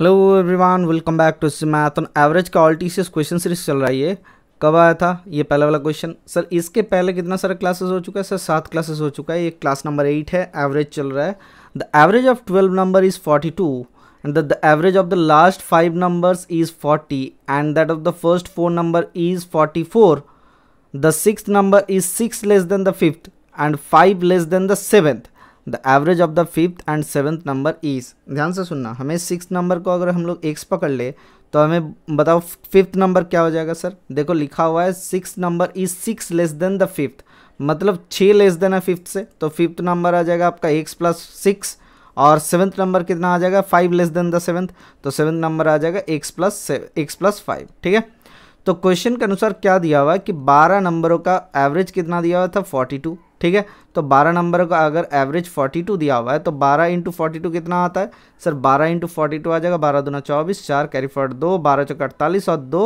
Hello everyone welcome back to math on average का all T C question series चल रही है कब आया था ये पहला वाला क्वेश्चन सर इसके पहले कितना सारा क्लासेस हो चुका है सर सात क्लासेस हो चुका है ये क्लास नंबर एट है एवरेज चल रहा है the average of twelve number is forty two and the average of the last five numbers is forty and that of the first four number is forty four the six number is six less than the fifth and five less than the seventh the average of the fifth and seventh number is ध्यान से सुनना हमें six number को अगर हम लोग x पकड़ ले तो हमें बताओ फिफ्थ नंबर क्या हो जाएगा सर देखो लिखा हुआ है six number is six less than the fifth मतलब छः लेस देन है फिफ्थ से तो फिफ्थ नंबर आ जाएगा आपका एक्स प्लस सिक्स और सेवन्थ नंबर कितना आ जाएगा five less than the seventh तो सेवन्थ नंबर आ जाएगा X plus X plus five ठीक है तो क्वेश्चन के अनुसार क्या दिया हुआ है कि बारह नंबरों का एवरेज कितना दिया हुआ था फोर्टी टू ठीक है तो 12 नंबर का अगर एवरेज 42 दिया हुआ है तो 12 इंटू फोर्टी कितना आता है सर 12 इंटू फोर्टी आ जाएगा बारह दूना चौबीस चार कैरी फॉर्ड दो बारह चौक अड़तालीस और दो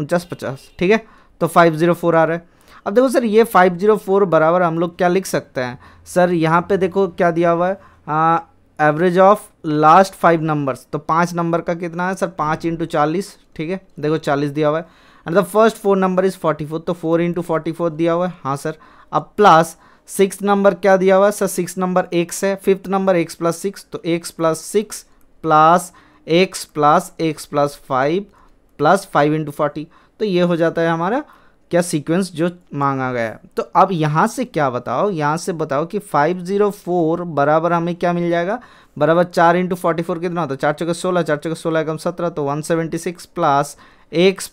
उनचास पचास ठीक है तो फाइव जीरो फोर आ रहा है अब देखो सर ये फाइव जीरो फोर बराबर हम लोग क्या लिख सकते हैं सर यहाँ पे देखो क्या दिया हुआ है average of last five numbers तो पाँच नंबर का कितना है सर पाँच इंटू चालीस ठीक है देखो चालीस दिया हुआ है and the first four number is forty four तो फोर इंटू फोर्टी फोर दिया हुआ है हाँ सर अब प्लस सिक्स नंबर क्या दिया हुआ है सर सिक्स नंबर एक्स है fifth number X plus six तो X plus six plus X plus X plus five plus five into forty तो ये हो जाता है हमारा क्या सीक्वेंस जो मांगा गया है तो अब यहाँ से क्या बताओ यहाँ से बताओ कि फाइव जीरो फोर बराबर हमें क्या मिल जाएगा बराबर चार इंटू फोर्टी फोर कितना होता है चार चौके सोलह चार चौके सोलह एकम सत्रह तो one seventy six plus X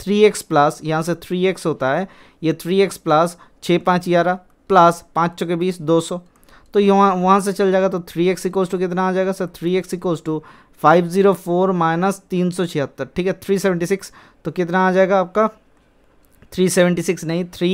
three x plus यहाँ से थ्री एक्स होता है ये थ्री एक्स प्लस छः पाँच ग्यारह प्लस पाँच चौके बीस दो सौ तो यहाँ वहाँ से चल जाएगा तो थ्री एक्स इक्वल्स टू कितना आ जाएगा sir three X equals to five zero four minus तीन सौ छिहत्तर ठीक है थ्री सेवेंटी सिक्स तो कितना आ जाएगा आपका थ्री सेवेंटी सिक्स नहीं थ्री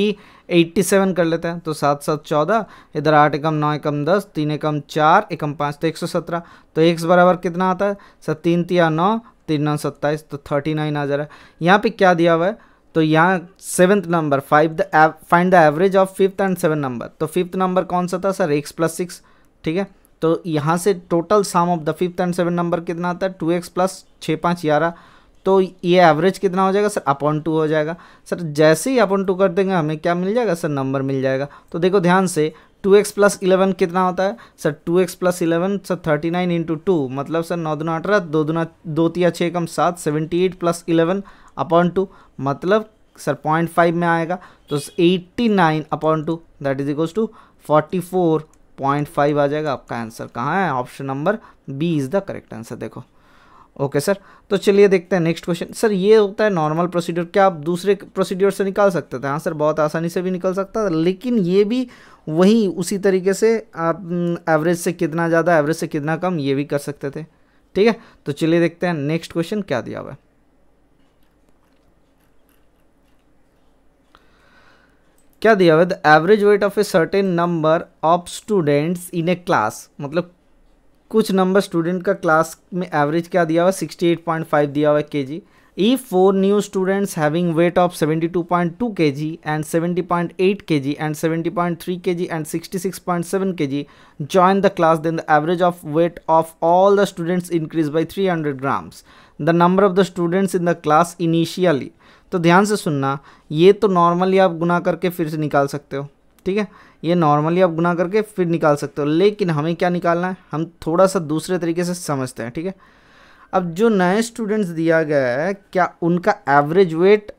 एट्टी सेवन कर लेते हैं तो सात सात चौदह इधर आठ एकम नौ एकम दस तीन एकम चार एकम पाँच तो एक सौ सत्रह तो एक्स बराबर कितना आता है सर तीन तिया नौ तीन नौ सत्ताईस तो थर्टी नाइन आ जा रहा है यहाँ पर क्या दिया हुआ है तो यहाँ seventh number five the find the average of fifth and seven number तो फिफ्थ नंबर कौन सा था सर एक्स प्लस सिक्स ठीक है तो यहाँ से total sum of the fifth and seven number कितना आता है टू एक्स प्लस छः पाँच ग्यारह तो ये एवरेज कितना हो जाएगा सर अपॉन टू हो जाएगा सर जैसे ही अपॉन टू कर देंगे हमें क्या मिल जाएगा सर नंबर मिल जाएगा तो देखो ध्यान से टू एक्स प्लस इलेवन कितना होता है sir two X plus eleven sir thirty nine into two मतलब सर नौ दुना अठारह दो दुना दो तिया छः कम सात seventy eight plus eleven upon two मतलब सर पॉइंट फाइव में आएगा तो eighty nine upon two that is equals to forty four point five आ जाएगा आपका आंसर कहाँ है option number B is the correct answer देखो ओके सर तो चलिए देखते हैं नेक्स्ट क्वेश्चन सर ये होता है नॉर्मल प्रोसीड्योर क्या आप दूसरे प्रोसीड्योर से निकाल सकते थे हाँ सर बहुत आसानी से भी निकल सकता था लेकिन ये भी वही उसी तरीके से आप एवरेज हम्म, से कितना ज़्यादा एवरेज से कितना कम ये भी कर सकते थे ठीक है तो चलिए देखते हैं नेक्स्ट क्वेश्चन क्या दिया हुआ है क्या दिया हुआ है the average weight of a certain number of students in a class मतलब कुछ नंबर स्टूडेंट का क्लास में एवरेज क्या दिया हुआ सिक्सटी एट पॉइंट फाइव दिया हुआ है K G if four new students having weight of seventy two point two K G and seventy point eight K G and seventy point three K G and sixty six point seven K G join the class then the average of weight of all the students increase by three hundred grams the number of the students in the class initially तो ध्यान से सुनना ये तो normally आप गुना करके फिर से निकाल सकते हो ठीक है ये नॉर्मली आप गुना करके फिर निकाल सकते हो लेकिन हमें क्या निकालना है हम थोड़ा सा दूसरे तरीके से समझते हैं ठीक है अब जो नए स्टूडेंट्स दिया गया है क्या उनका एवरेज वेट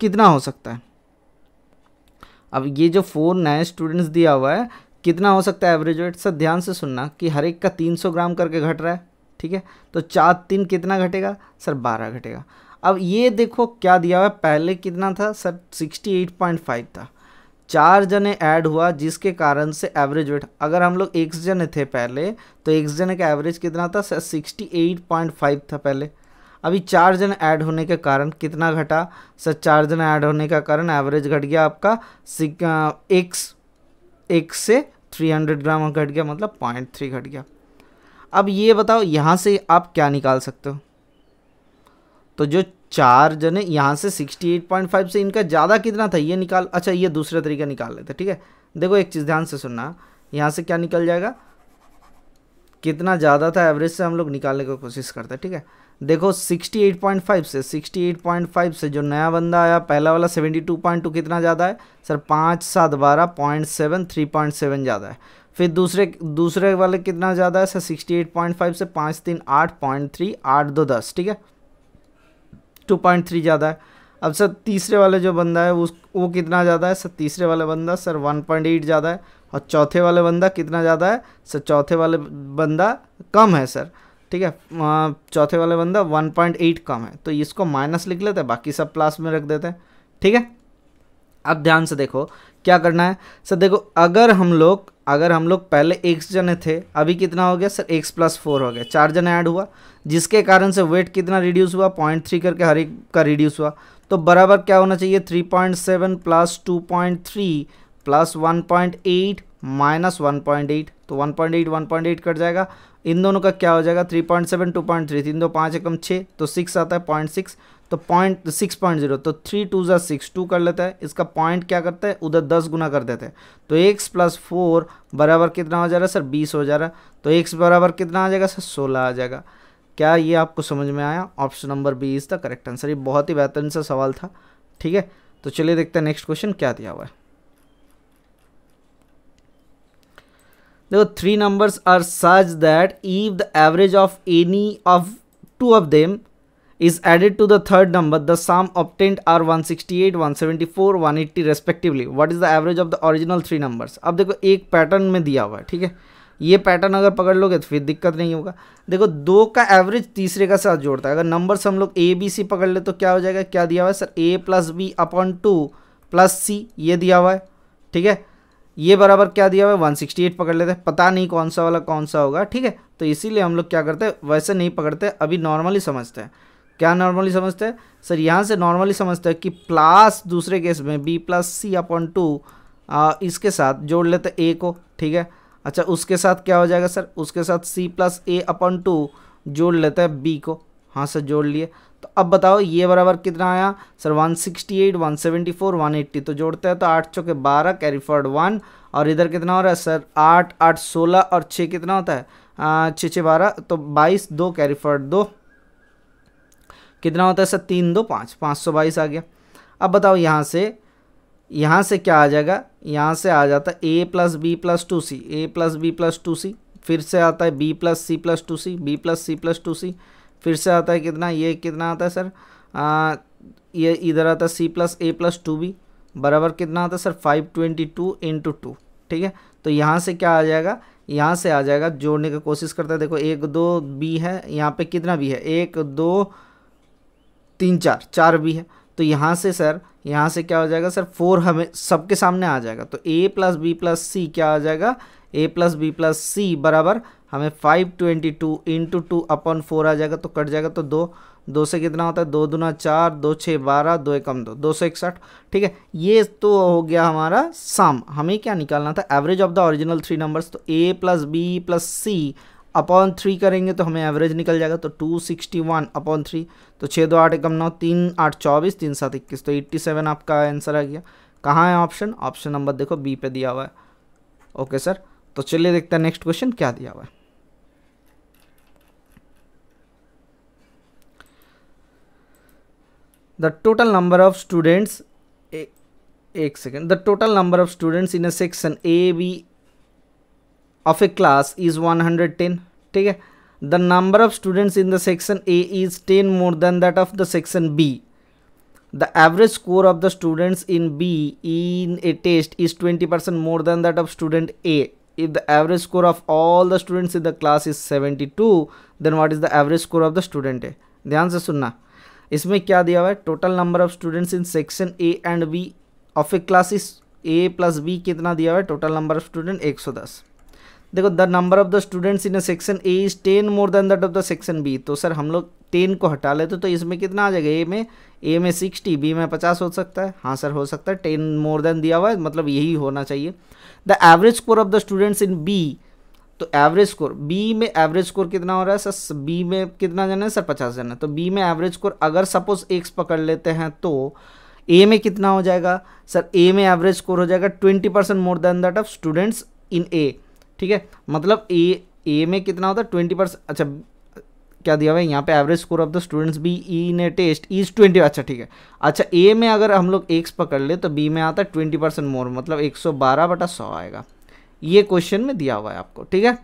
कितना हो सकता है अब ये जो फोर नए स्टूडेंट्स दिया हुआ है कितना हो सकता है एवरेज वेट सर ध्यान से सुनना कि हर एक का तीन सौ ग्राम करके घट रहा है ठीक है तो चार तीन कितना घटेगा सर बारह घटेगा अब ये देखो क्या दिया हुआ है पहले कितना था sir sixty eight point five था चार जने ऐड हुआ जिसके कारण से एवरेज वेट अगर हम लोग एक जने थे पहले तो एक जने का एवरेज कितना था सिक्सटी एट पॉइंट फाइव था पहले अभी चार जन ऐड होने के कारण कितना घटा सर चार जन ऐड होने का कारण एवरेज घट गया आपका एक एक से थ्री हंड्रेड ग्राम घट गया मतलब पॉइंट थ्री घट गया अब ये बताओ यहाँ से आप क्या निकाल सकते हो तो जो चार जने यहाँ से सिक्सटी एट पॉइंट फाइव से इनका ज़्यादा कितना था ये निकाल अच्छा ये दूसरे तरीका निकाल लेते ठीक है देखो एक चीज़ ध्यान से सुनना यहाँ से क्या निकल जाएगा कितना ज़्यादा था एवरेज से हम लोग निकालने की कोशिश करते हैं ठीक है देखो 68.5 से 68.5 से जो नया बंदा आया पहला वाला 72.2 कितना ज़्यादा है सर पाँच सात बारह point seven three point seven ज़्यादा है फिर दूसरे दूसरे वाले कितना ज़्यादा है सर 68.5 से पाँच तीन आठ पॉइंट थ्री आठ दो दस ठीक है टू पॉइंट थ्री ज़्यादा है अब सर तीसरे वाले जो बंदा है उस वो कितना ज़्यादा है सर तीसरे वाले बंदा सर वन पॉइंट एट ज़्यादा है और चौथे वाले बंदा कितना ज़्यादा है सर चौथे वाले बंदा कम है सर ठीक है चौथे वाले बंदा वन पॉइंट एट कम है तो इसको माइनस लिख लेते हैं बाकी सब प्लस में रख देते हैं ठीक है अब ध्यान से देखो क्या करना है सर देखो अगर हम लोग अगर हम लोग पहले एक्स जने थे अभी कितना हो गया सर एक्स प्लस फोर हो गया चार जने ऐड हुआ जिसके कारण से वेट कितना रिड्यूस हुआ पॉइंट थ्री करके हर एक का रिड्यूस हुआ तो बराबर क्या होना चाहिए three point seven plus two point three plus one point eight minus one point eight तो one point eight one point eight cut जाएगा इन दोनों का क्या हो जाएगा three point seven two point three तीन दो पाँच एकम छः तो सिक्स आता है पॉइंट सिक्स तो पॉइंट सिक्स पॉइंट जीरो तो थ्री टू ज़ा सिक्स टू कर लेता है इसका पॉइंट क्या करता है उधर दस गुना कर देते हैं तो एक्स प्लस फोर बराबर कितना हो जा रहा है सर बीस हो जा रहा है तो एक्स बराबर कितना आ जाएगा सर सोलह आ जाएगा क्या ये आपको समझ में आया option number B is the correct answer ये बहुत ही बेहतरीन सा सवाल था ठीक है तो चलिए देखते हैं नेक्स्ट क्वेश्चन क्या दिया हुआ है देखो three numbers are such that if the average of any of two of them is added to the third number, the sum obtained are 168, 174, 180 respectively. What is the average of the original three numbers? अब देखो एक pattern में दिया हुआ है ठीक है ये पैटर्न अगर पकड़ लोगे तो फिर दिक्कत नहीं होगा देखो दो का एवरेज तीसरे का साथ जोड़ता है अगर नंबर्स हम लोग ए बी सी पकड़ ले तो क्या हो जाएगा क्या दिया हुआ है sir A plus B upon two plus C ये दिया हुआ है ठीक है ये बराबर क्या दिया हुआ है 168 पकड़ लेते हैं पता नहीं कौन सा वाला कौन सा होगा ठीक है तो इसीलिए हम लोग क्या करते हैं वैसे नहीं पकड़ते अभी नॉर्मली समझते हैं क्या नॉर्मली समझते हैं सर यहाँ से नॉर्मली समझते हैं कि प्लस दूसरे केस में B plus C upon two इसके साथ जोड़ लेते ए को ठीक है अच्छा उसके साथ क्या हो जाएगा सर उसके साथ C plus A upon two जोड़ लेते हैं बी को हाँ सर जोड़ लिए तो अब बताओ ये बराबर कितना आया सर 168, 174, 180 तो जोड़ते हैं तो आठ चौके बारह कैरी फॉर्ड वन और इधर कितना हो रहा है सर आठ आठ सोलह और छः कितना होता है छः छः बारह तो बाईस दो कैरी फॉर्ड दो कितना होता है सर तीन दो पाँच पाँच सौ बाईस आ गया अब बताओ यहाँ से यहाँ से क्या आ जाएगा यहाँ से आ जाता है A plus B plus two C A plus B plus two C फिर से आता है B plus C plus two C B plus C plus two C फिर से आता है कितना ये कितना आता है सर आ, ये इधर आता है C plus A plus two B बराबर कितना आता है sir five twenty two into two ठीक है तो यहाँ से क्या आ जाएगा यहाँ से आ जाएगा जोड़ने की कोशिश करता है देखो एक दो बी है यहाँ पे कितना बी है एक दो तीन चार चार भी है तो यहाँ से सर यहाँ से क्या हो जाएगा सर फोर हमें सबके सामने आ जाएगा तो A plus B plus C क्या आ जाएगा A plus B plus C बराबर हमें five twenty two into two अपन फोर आ जाएगा तो कट जाएगा तो दो दो से कितना होता है दो दुना चार दो छः बारह दो एकम दो दो सौ इकसठ ठीक है ये तो हो गया हमारा सम हमें क्या निकालना था average of the original three numbers तो A plus B plus C upon three करेंगे तो हमें एवरेज निकल जाएगा तो two sixty one upon three तो छः दो आठ एकम नौ तीन आठ चौबीस तीन सात इक्कीस तो एट्टी सेवन आपका आंसर आ गया कहाँ है ऑप्शन ऑप्शन नंबर देखो बी पे दिया हुआ है ओके सर तो चलिए देखते हैं नेक्स्ट क्वेश्चन क्या दिया हुआ है the total number of students एक second the total number of students in a section A B of a class is 110 ठीक है the number of students in the section A is ten more than that of the section B the average score of the students in B in a test is twenty percent more than that of student A if the average score of all the students in the class is seventy two then what is the average score of the student A ध्यान से सुनना इसमें क्या दिया हुआ है total number of students in section A and B of a class A plus B कितना दिया हुआ है टोटल नंबर ऑफ स्टूडेंट एक सौ दस देखो the number of the students in a section A is ten more than that of the section B तो sir हम लोग टेन को हटा लेते तो इसमें कितना आ जाएगा ए में ए में सिक्सटी बी में पचास हो सकता है हाँ सर हो सकता है टेन मोर देन दिया हुआ है मतलब यही होना चाहिए the average score of the students in B तो एवरेज स्कोर बी में एवरेज स्कोर कितना हो रहा है सर बी में कितना जाना है सर पचास जाना है तो बी में एवरेज स्कोर अगर सपोज एक्स पकड़ लेते हैं तो ए में कितना हो जाएगा सर ए में एवरेज स्कोर हो जाएगा twenty percent more than that of students in A ठीक है मतलब ए ए में कितना होता है ट्वेंटी परसेंट अच्छा क्या दिया हुआ है यहाँ पे average score of the students B ई ने टेस्ट इज ट्वेंटी अच्छा ठीक है अच्छा ए में अगर हम लोग एक्स पकड़ ले तो बी में आता है ट्वेंटी परसेंट मोर मतलब एक सौ बारह बटा सौ आएगा ये क्वेश्चन में दिया हुआ है आपको ठीक है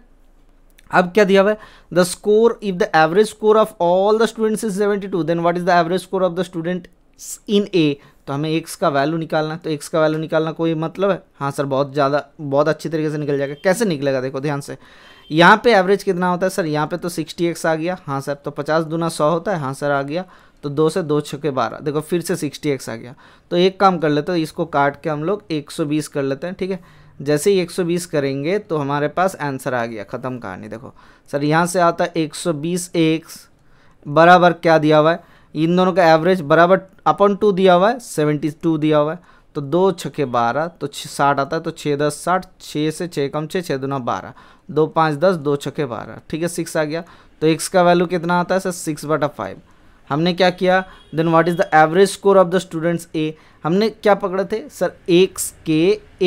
अब क्या दिया हुआ है the score if the average score of all the students is seventy two then what is the average score of the student in A तो हमें एक्स का वैल्यू निकालना तो एक्स का वैल्यू निकालना कोई मतलब है हाँ सर बहुत ज़्यादा बहुत अच्छी तरीके से निकल जाएगा कैसे निकलेगा देखो ध्यान से यहाँ पे एवरेज कितना होता है सर यहाँ पे तो सिक्सटी एक्स आ गया हाँ सर तो पचास दूना सौ होता है हाँ सर आ गया तो दो से दो छः के बारह देखो फिर से सिक्सटी एक्स आ गया तो एक काम कर लेते हैं इसको काट के हम लोग एक सौ बीस कर लेते हैं ठीक है जैसे ही एक सौ बीस करेंगे तो हमारे पास आंसर आ गया ख़त्म कहानी देखो सर यहाँ से आता है एक सौ बीस एक्स बराबर क्या दिया हुआ है इन दोनों का एवरेज बराबर अपन टू दिया हुआ है सेवेंटी टू दिया हुआ है तो दो छके बारह तो छः साठ आता है तो छः दस साठ छः से छः कम छः छः दुना बारह दो पाँच दस दो छके बारह ठीक है सिक्स आ गया तो एक्स का वैल्यू कितना आता है सर सिक्स बटा फाइव हमने क्या किया then what is the average score of the students A हमने क्या पकड़े थे सर एक्स के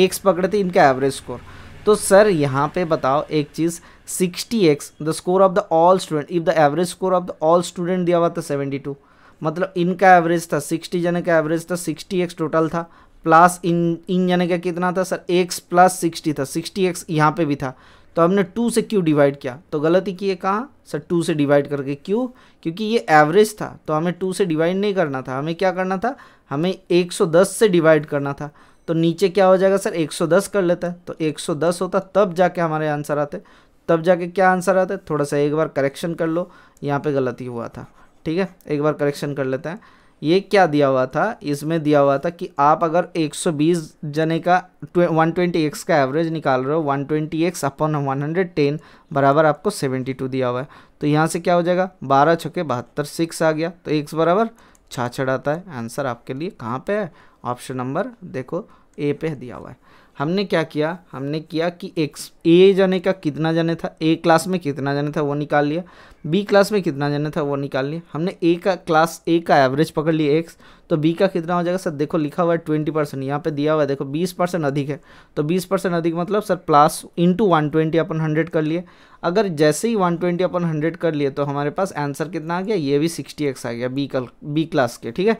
एक्स पकड़े थे इनका एवरेज स्कोर तो सर यहाँ पे बताओ एक चीज़ sixty X the score of the all student if the average score of the all student दिया हुआ था सेवेंटी टू मतलब इनका एवरेज था सिक्सटी जने का एवरेज था सिक्सटी एक्स टोटल था प्लस इन इन जने का कितना था सर एक्स प्लस सिक्सटी था सिक्सटी एक्स यहाँ पर भी था तो हमने टू से क्यों डिवाइड किया तो गलती की है कहाँ सर टू से डिवाइड करके क्यों क्योंकि ये एवरेज था तो हमें टू से डिवाइड नहीं करना था हमें क्या करना था हमें 110 से डिवाइड करना था तो नीचे क्या हो जाएगा सर 110 कर लेता है तो 110 होता तब जाके हमारे आंसर आते तब जाके क्या आंसर आते थोड़ा सा एक बार करेक्शन कर लो यहाँ पर गलती हुआ था ठीक है एक बार करेक्शन कर लेते हैं ये क्या दिया हुआ था इसमें दिया हुआ था कि आप अगर 120 जने का 120x का एवरेज निकाल रहे हो 120x अपॉन टेन बराबर आपको 72 दिया हुआ है तो यहाँ से क्या हो जाएगा बारह छके बहत्तर सिक्स आ गया तो x बराबर छाछड़ आता है आंसर आपके लिए कहाँ पे है ऑप्शन नंबर देखो ए पे दिया हुआ है हमने क्या किया हमने किया कि एक्स ए जने का कितना जने था ए क्लास में कितना जने था वो निकाल लिया बी क्लास में कितना जाना था वो निकाल लिया हमने ए का क्लास ए का एवरेज पकड़ लिया एक्स तो बी का कितना हो जाएगा सर देखो लिखा हुआ है ट्वेंटी परसेंट यहाँ पर दिया हुआ है देखो बीस परसेंट अधिक है तो बीस परसेंट अधिक मतलब sir plus into one twenty upon hundred कर लिए अगर जैसे ही वन ट्वेंटी अपन हंड्रेड कर लिए तो हमारे पास आंसर कितना आ गया ये भी सिक्सटी एक्स आ गया बी कल बी क्लास के ठीक है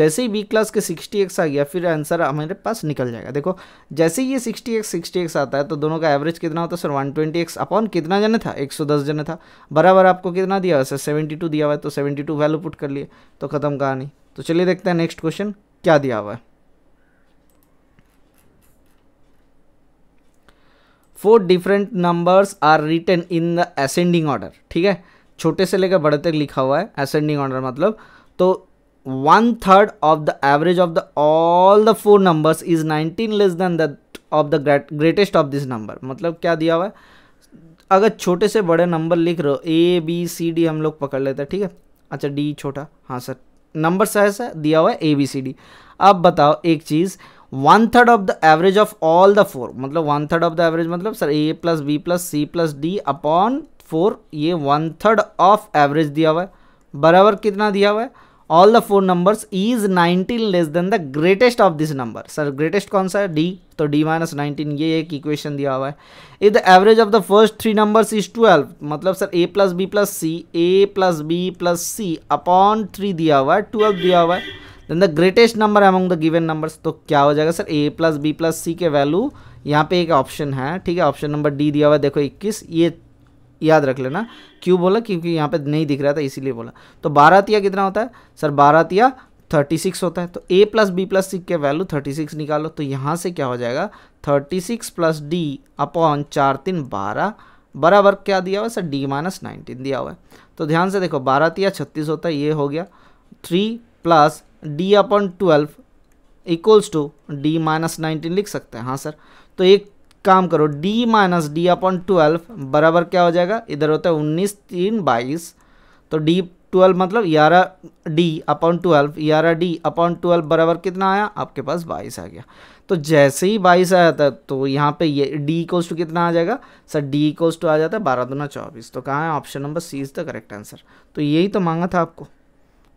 जैसे ही बी क्लास के सिक्सटी एक्स आ गया फिर आंसर हमारे पास निकल जाएगा देखो जैसे ही ये सिक्सटी एक्स सिक्सटी एक्स आता है तो दोनों का एवरेज कितना होता है sir one twenty X upon कितना जने था एक सौ दस जने था बराबर आपको कितना दिया हुआ सर सेवेंटी टू दिया हुआ है तो सेवेंटी टू वैल्यू पुट कर लिए तो खत्म कहानी तो चलिए देखते हैं नेक्स्ट क्वेश्चन क्या दिया हुआ है four different numbers are written in the ascending order ठीक है छोटे से लेकर बड़े तक लिखा हुआ है असेंडिंग ऑर्डर मतलब तो one third of the average of the all the four numbers is nineteen less than the of the greatest of this number मतलब क्या दिया हुआ है अगर छोटे से बड़े नंबर लिख रहे हो ए बी सी डी हम लोग पकड़ लेते हैं ठीक है अच्छा डी छोटा हाँ सर नंबर है दिया हुआ है ए बी सी डी अब बताओ एक चीज़ one third of the average of all the four मतलब one third of the average मतलब sir A plus B plus C plus D upon four ये वन थर्ड ऑफ एवरेज दिया हुआ है बराबर कितना दिया हुआ है all the four numbers is 19 less than the greatest of this number sir greatest कौन सा है डी तो डी माइनस नाइनटीन ये एक इक्वेशन दिया हुआ है if the average of the first three numbers is 12 मतलब sir A plus B plus C A plus B plus C upon three दिया हुआ है ट्वेल्व दिया हुआ है then the greatest number among the given numbers तो क्या हो जाएगा sir A plus B plus C के वैल्यू यहाँ पे एक ऑप्शन है ठीक है ऑप्शन नंबर डी दिया हुआ है देखो इक्कीस ये याद रख लेना क्यों बोला क्योंकि यहाँ पे नहीं दिख रहा था इसीलिए बोला तो बारातिया कितना होता है सर बारातिया थर्टी सिक्स होता है तो A plus B plus C के वैल्यू थर्टी सिक्स निकालो तो यहाँ से क्या हो जाएगा thirty six plus D upon चार तीन बारह बराबर क्या दिया हुआ है सर डी माइनस नाइनटीन दिया हुआ है तो ध्यान से देखो बारह तिया छत्तीस होता है ये हो गया three plus D upon twelve equals to D minus nineteen लिख सकते हैं हाँ सर तो एक काम करो d minus D upon twelve बराबर क्या हो जाएगा इधर होता है उन्नीस तीन बाईस तो d ट्वेल्व मतलब ग्यारह डी अपॉन ट्वेल्व ग्यारह डी अपॉन ट्वेल्व बराबर कितना आया आपके पास बाईस आ गया तो जैसे ही बाईस आया था तो यहाँ पे ये डी इक्वल्स टू कितना आ जाएगा सर डी इक्वल्स टू आ जाता है बारह दुना चौबीस तो कहाँ है option number C is the correct answer तो यही तो मांगा था आपको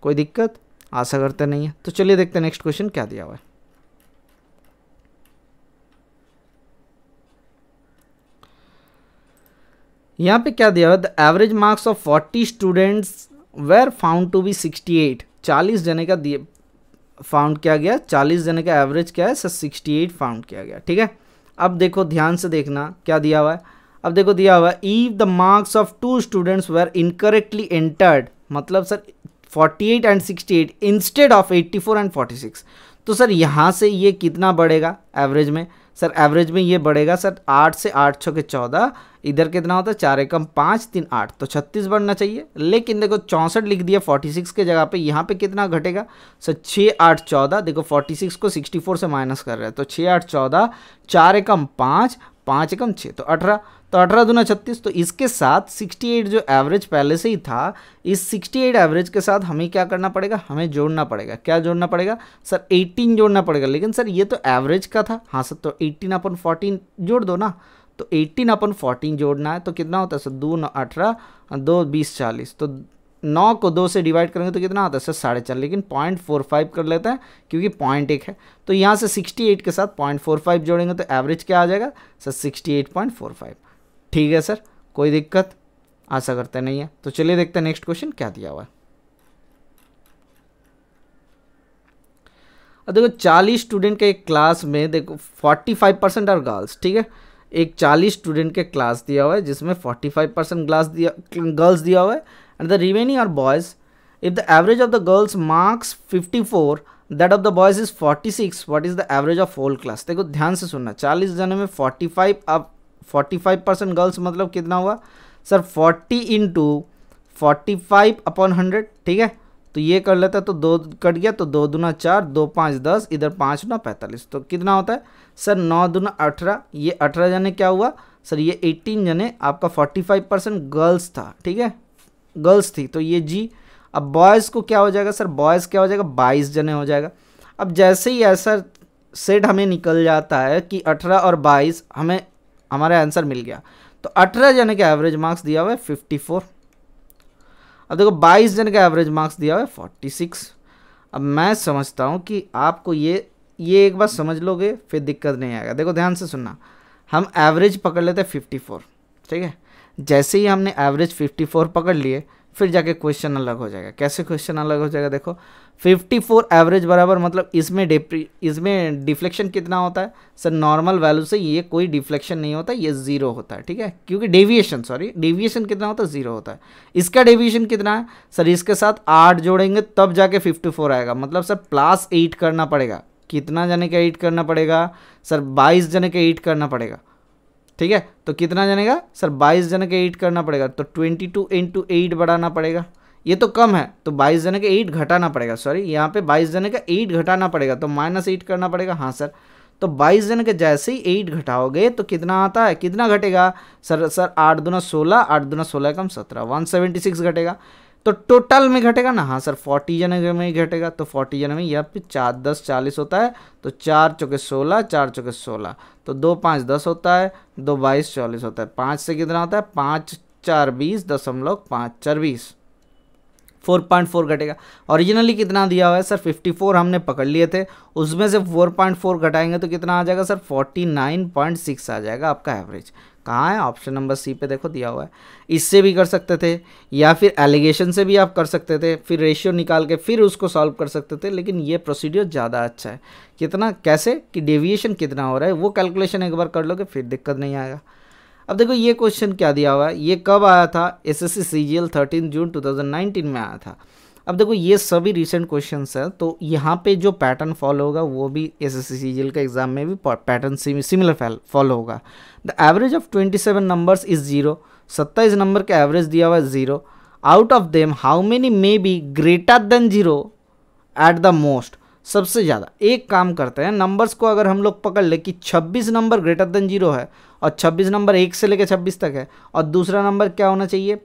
कोई दिक्कत आशा करते नहीं है तो चलिए देखते हैं नेक्स्ट क्वेश्चन क्या दिया हुआ है यहाँ पे क्या दिया हुआ the average marks of forty students were found to be sixty eight चालीस जने का दिए फाउंड किया गया चालीस जने का एवरेज क्या है सर सिक्सटी एट फाउंड किया गया ठीक है अब देखो ध्यान से देखना क्या दिया हुआ है अब देखो दिया हुआ है if the marks of two students were incorrectly entered मतलब sir 48 and 68 instead of 84 and 46 तो सर यहाँ से ये कितना बढ़ेगा एवरेज में सर एवरेज में ये बढ़ेगा सर आठ से आठ छः के चौदह इधर कितना होता है चार एकम पाँच तीन आठ तो छत्तीस बढ़ना चाहिए लेकिन देखो चौंसठ लिख दिया फोर्टी सिक्स के जगह पे यहाँ पे कितना घटेगा सर छः आठ चौदह देखो फोर्टी सिक्स को सिक्सटी फोर से माइनस कर रहे हैं तो छः आठ चौदह चार एकम पाँच पाँच एकम छः तो अठारह तो अठारह दूना छत्तीस तो इसके साथ सिक्सटी एट जो एवरेज पहले से ही था इस सिक्सटी एट एवरेज के साथ हमें क्या करना पड़ेगा हमें जोड़ना पड़ेगा क्या जोड़ना पड़ेगा सर एटीन जोड़ना पड़ेगा लेकिन सर ये तो एवरेज का था हाँ सर तो एट्टीन अपन फोर्टीन जोड़ दो ना तो एट्टीन अपन फोर्टीन जोड़ना है तो कितना होता है सर दो न अठारह दो बीस चालीस तो नौ को दो से डिवाइड करेंगे तो कितना आता है सर साढ़े चार लेकिन पॉइंट फोर फाइव कर लेते हैं क्योंकि पॉइंट एक है तो यहाँ से सिक्सटी एट के साथ पॉइंट फोर फाइव जोड़ेंगे तो एवरेज क्या आ जाएगा sir sixty eight point four five ठीक है सर कोई दिक्कत आशा करते नहीं है तो चलिए देखते हैं नेक्स्ट क्वेश्चन क्या दिया हुआ है अब देखो चालीस स्टूडेंट के एक क्लास में देखो forty five percent are girls ठीक है एक चालीस स्टूडेंट के क्लास दिया हुआ है जिसमें फोर्टी फाइव परसेंट क्लास दिया गर्ल्स दिया हुआ है and the remaining are boys. If the average of the girls marks 54, that of the boys is 46 what is the average of whole class देखो ध्यान से सुनना 40 जने में 45 अब 45 परसेंट गर्ल्स मतलब कितना हुआ sir 40 into forty five upon hundred ठीक है तो ये कर लेता है तो दो कट गया तो दो दूना चार दो पाँच दस इधर पाँच ना पैंतालीस तो कितना होता है सर नौ दुना अठारह ये अठारह जने क्या हुआ सर ये एट्टीन जने आपका फोर्टी फाइव परसेंट गर्ल्स था ठीक है गर्ल्स थी तो ये जी अब बॉयज़ को क्या हो जाएगा सर बॉयज़ क्या हो जाएगा बाईस जने हो जाएगा अब जैसे ही ऐसा सेट हमें निकल जाता है कि अठारह और बाईस हमें हमारा आंसर मिल गया तो अठारह जने का एवरेज मार्क्स दिया हुआ है फिफ्टी फोर अब देखो बाईस जन का एवरेज मार्क्स दिया हुआ है फोर्टी सिक्स अब मैं समझता हूँ कि आपको ये ये एक बार समझ लोगे फिर दिक्कत नहीं आएगा देखो ध्यान से सुनना हम एवरेज पकड़ लेते हैं फिफ्टी फोर ठीक है जैसे ही हमने एवरेज 54 पकड़ लिए फिर जाके क्वेश्चन अलग हो जाएगा कैसे क्वेश्चन अलग हो जाएगा देखो 54 एवरेज बराबर मतलब इसमें डिप्री इसमें डिफ्लेक्शन कितना होता है सर नॉर्मल वैल्यू से ये कोई डिफ्लेक्शन नहीं होता ये ज़ीरो होता है ठीक है क्योंकि डेविएशन सॉरी डेविएशन कितना होता है ज़ीरो होता है इसका डेविएशन कितना है सर इसके साथ आठ जोड़ेंगे तब जाके फिफ्टी आएगा मतलब सर प्लस एट करना पड़ेगा कितना जने का एट करना पड़ेगा सर बाईस जने का एट करना पड़ेगा ठीक है तो कितना जनेगा सर बाईस जन के एट करना पड़ेगा तो ट्वेंटी टू इंटू एट बढ़ाना पड़ेगा ये तो कम है तो बाईस जने का एट घटाना पड़ेगा सॉरी यहाँ पे बाईस जने का एट घटाना पड़ेगा तो माइनस एट करना पड़ेगा हाँ सर तो बाईस जन के जैसे ही एट घटाओगे तो कितना आता है कितना घटेगा सर सर आठ दुना सोलह आठ दुना सोलह कम सत्रह वन सेवेंटी सिक्स घटेगा तो टोटल में घटेगा ना हाँ सर फोर्टी जने में ही घटेगा तो फोर्टी जने में यहाँ पे चार दस चालीस होता है तो चार चौके सोलह चार चौके सोलह तो दो पाँच दस होता है दो बाईस चालीस होता है पाँच से कितना होता है पाँच चार बीस दशमलव पाँच चार बीस फोर पॉइंट फोर घटेगा ओरिजिनली कितना दिया हुआ है सर फिफ्टी फोर हमने पकड़ लिए थे उसमें से फोर पॉइंट फोर घटाएंगे तो कितना आ जाएगा sir forty nine point six आ जाएगा आपका एवरेज कहाँ है ऑप्शन नंबर सी पे देखो दिया हुआ है इससे भी कर सकते थे या फिर एलिगेशन से भी आप कर सकते थे फिर रेशियो निकाल के फिर उसको सॉल्व कर सकते थे लेकिन ये प्रोसीड्योर ज़्यादा अच्छा है कितना कैसे कि डेविएशन कितना हो रहा है वो कैलकुलेशन एक बार कर लोगे फिर दिक्कत नहीं आएगा अब देखो ये क्वेश्चन क्या दिया हुआ है ये कब आया था S S C G L thirteen June nineteen में आया था अब देखो ये सभी रिसेंट क्वेश्चन है तो यहाँ पे जो पैटर्न फॉलो होगा वो भी एस एस सी का एग्जाम में भी पैटर्न सिमिलर फॉलो होगा the average of twenty seven numbers is zero सत्ताईस नंबर का एवरेज दिया हुआ है zero out of them how many may be greater than zero at the most सबसे ज़्यादा एक काम करते हैं नंबर्स को अगर हम लोग पकड़ ले कि 26 नंबर ग्रेटर देन जीरो है और 26 नंबर एक से लेकर 26 तक है और दूसरा नंबर क्या होना चाहिए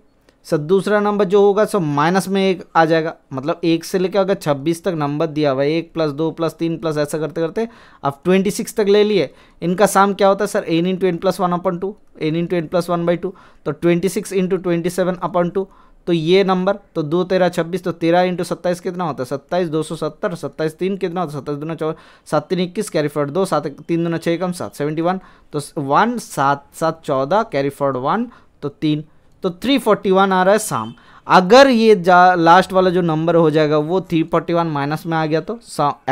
सर दूसरा नंबर जो होगा सो माइनस में एक आ जाएगा मतलब एक से लेकर अगर छब्बीस तक नंबर दिया हुआ है एक प्लस दो प्लस तीन प्लस ऐसा करते करते अब ट्वेंटी सिक्स तक ले लिए इनका साम क्या होता है sir N into N plus one upon two N into N plus one by two तो twenty six into twenty seven upon two तो ये नंबर तो दो तेरह छब्बीस तो तेरह इंटू सत्ताईस कितना होता है सत्ताईस दो सौ सत्तर सत्ताईस तीन कितना होता है सत्ताईस दोनों चौदह सात तीन इक्कीस कैरी फॉर्ड दो सात तीन दोनों छः कम सात सेवेंटी वन तो वन सात सात चौदह कैरी फॉर्ड वन तो तीन तो 341 आ रहा है शाम अगर ये जा लास्ट वाला जो नंबर हो जाएगा वो 341 माइनस में आ गया तो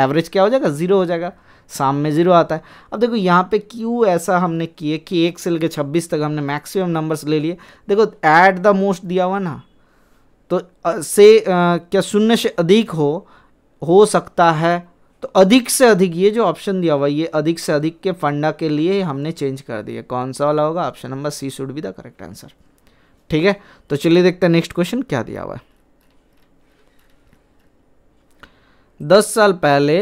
एवरेज क्या हो जाएगा ज़ीरो हो जाएगा शाम में ज़ीरो आता है अब देखो यहाँ पे क्यों ऐसा हमने किए कि एक से लेकर छब्बीस तक हमने मैक्सिमम नंबर्स ले लिए देखो एट द मोस्ट दिया हुआ ना तो से आ, क्या शून्य से अधिक हो हो सकता है तो अधिक से अधिक ये जो ऑप्शन दिया हुआ ये अधिक से अधिक के फंडा के लिए हमने चेंज कर दिया कौन सा वाला होगा option number C should be the correct answer ठीक है तो चलिए देखते हैं नेक्स्ट क्वेश्चन क्या दिया हुआ है दस साल पहले